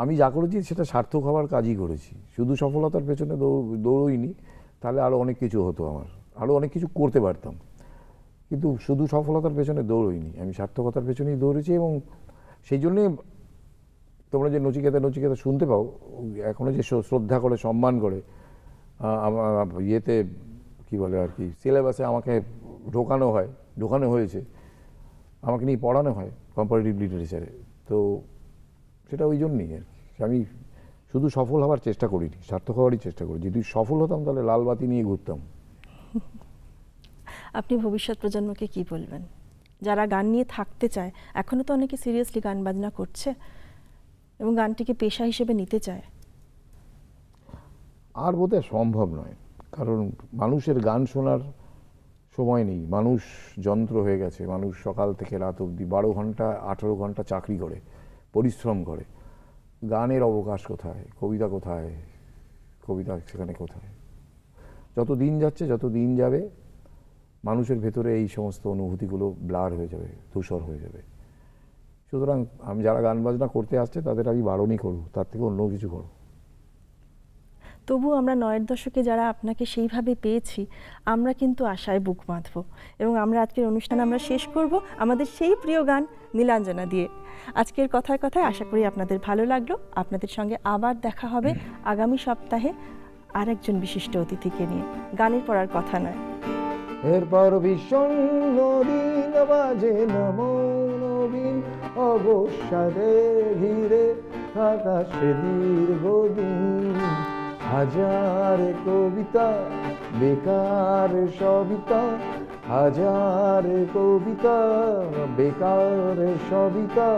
আমি যা করেছি সেটা সার্থক হওয়ার কাজই করেছি শুধু সফলতার পেছনে দৌড়ইনি তাহলে আরও অনেক কিছু হতো আমার আরও অনেক কিছু করতে পারতাম কিন্তু শুধু সফলতার পেছনে দৌড়ইনি আমি সার্থকতার পেছনেই দৌড়েছি এবং সেই জন্যে তোমরা যে নচিকেতা নচিকেতা শুনতে পাও এখনও যে শ্রদ্ধা করে সম্মান করে আমার ইয়েতে কী বলে আর কি সিলেবাসে আমাকে ঢোকানো হয় ঢোকানো হয়েছে আমাকে নিয়ে পড়ানো হয় কম্পারেটিভ লিটারেচারে তো সেটা ওই জন্যই আর আমি শুধু সফল হওয়ার চেষ্টা করিনি সার্থক হওয়ারই চেষ্টা করি যদি সফল হতাম তাহলে লাল বাতি নিয়ে ঘুরতাম *laughs*
আপনি ভবিষ্যৎ প্রজন্মকে কি বলবেন যারা গান নিয়ে থাকতে চায় এখনও তো অনেকে সিরিয়াসলি গান বাজনা করছে এবং গানটিকে পেশা হিসেবে নিতে চায়
আর বোধহয় সম্ভব নয় কারণ মানুষের গান শোনার সময় নেই মানুষ যন্ত্র হয়ে গেছে মানুষ সকাল থেকে রাত অবধি বারো ঘন্টা আঠেরো ঘন্টা চাকরি করে পরিশ্রম করে গানের অবকাশ কোথায় কবিতা কোথায় কবিতা সেখানে কোথায় যত দিন যাচ্ছে যত দিন যাবে মানুষের ভেতরে এই সমস্ত অনুভূতিগুলো ব্লার হয়ে যাবে ধূসর হয়ে যাবে সুতরাং আমি যারা গান বাজনা করতে আসছে তাদের আমি বারণই করুক তার থেকে অন্য কিছু করবো
তবু আমরা নয়ের দশকে যারা আপনাকে সেইভাবে পেয়েছি আমরা কিন্তু আশায় বুক বাঁধব এবং আমরা আজকের অনুষ্ঠান আমরা শেষ করব আমাদের সেই প্রিয় গান নীলাঞ্জনা দিয়ে আজকের কথায় কথায় আশা করি আপনাদের ভালো লাগলো আপনাদের সঙ্গে আবার দেখা হবে আগামী সপ্তাহে আর একজন বিশিষ্ট অতিথিকে নিয়ে গানের পড়ার কথা নয়
এরপর বিষণ্ণ দিন বাজে নমনবীন অবসাদে ঘিরে থাকা সে দীর্ঘদিন হাজার কবিতা বেকার সবিতা হাজার কবিতা বেকার সবিতা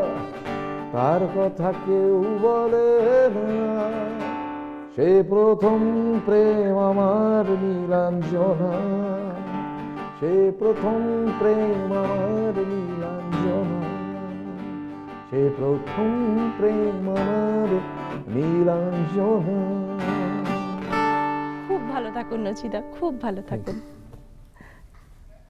তার কথা কেউ বলে না সে প্রথম প্রেম আমার নীলাঞ্জনা সে প্রথম প্রেম আমার নীলাঞ্জনা সে প্রথম প্রেম আমার নীলাঞ্জনা
ভালো থাকুন রচিদা খুব ভালো থাকুন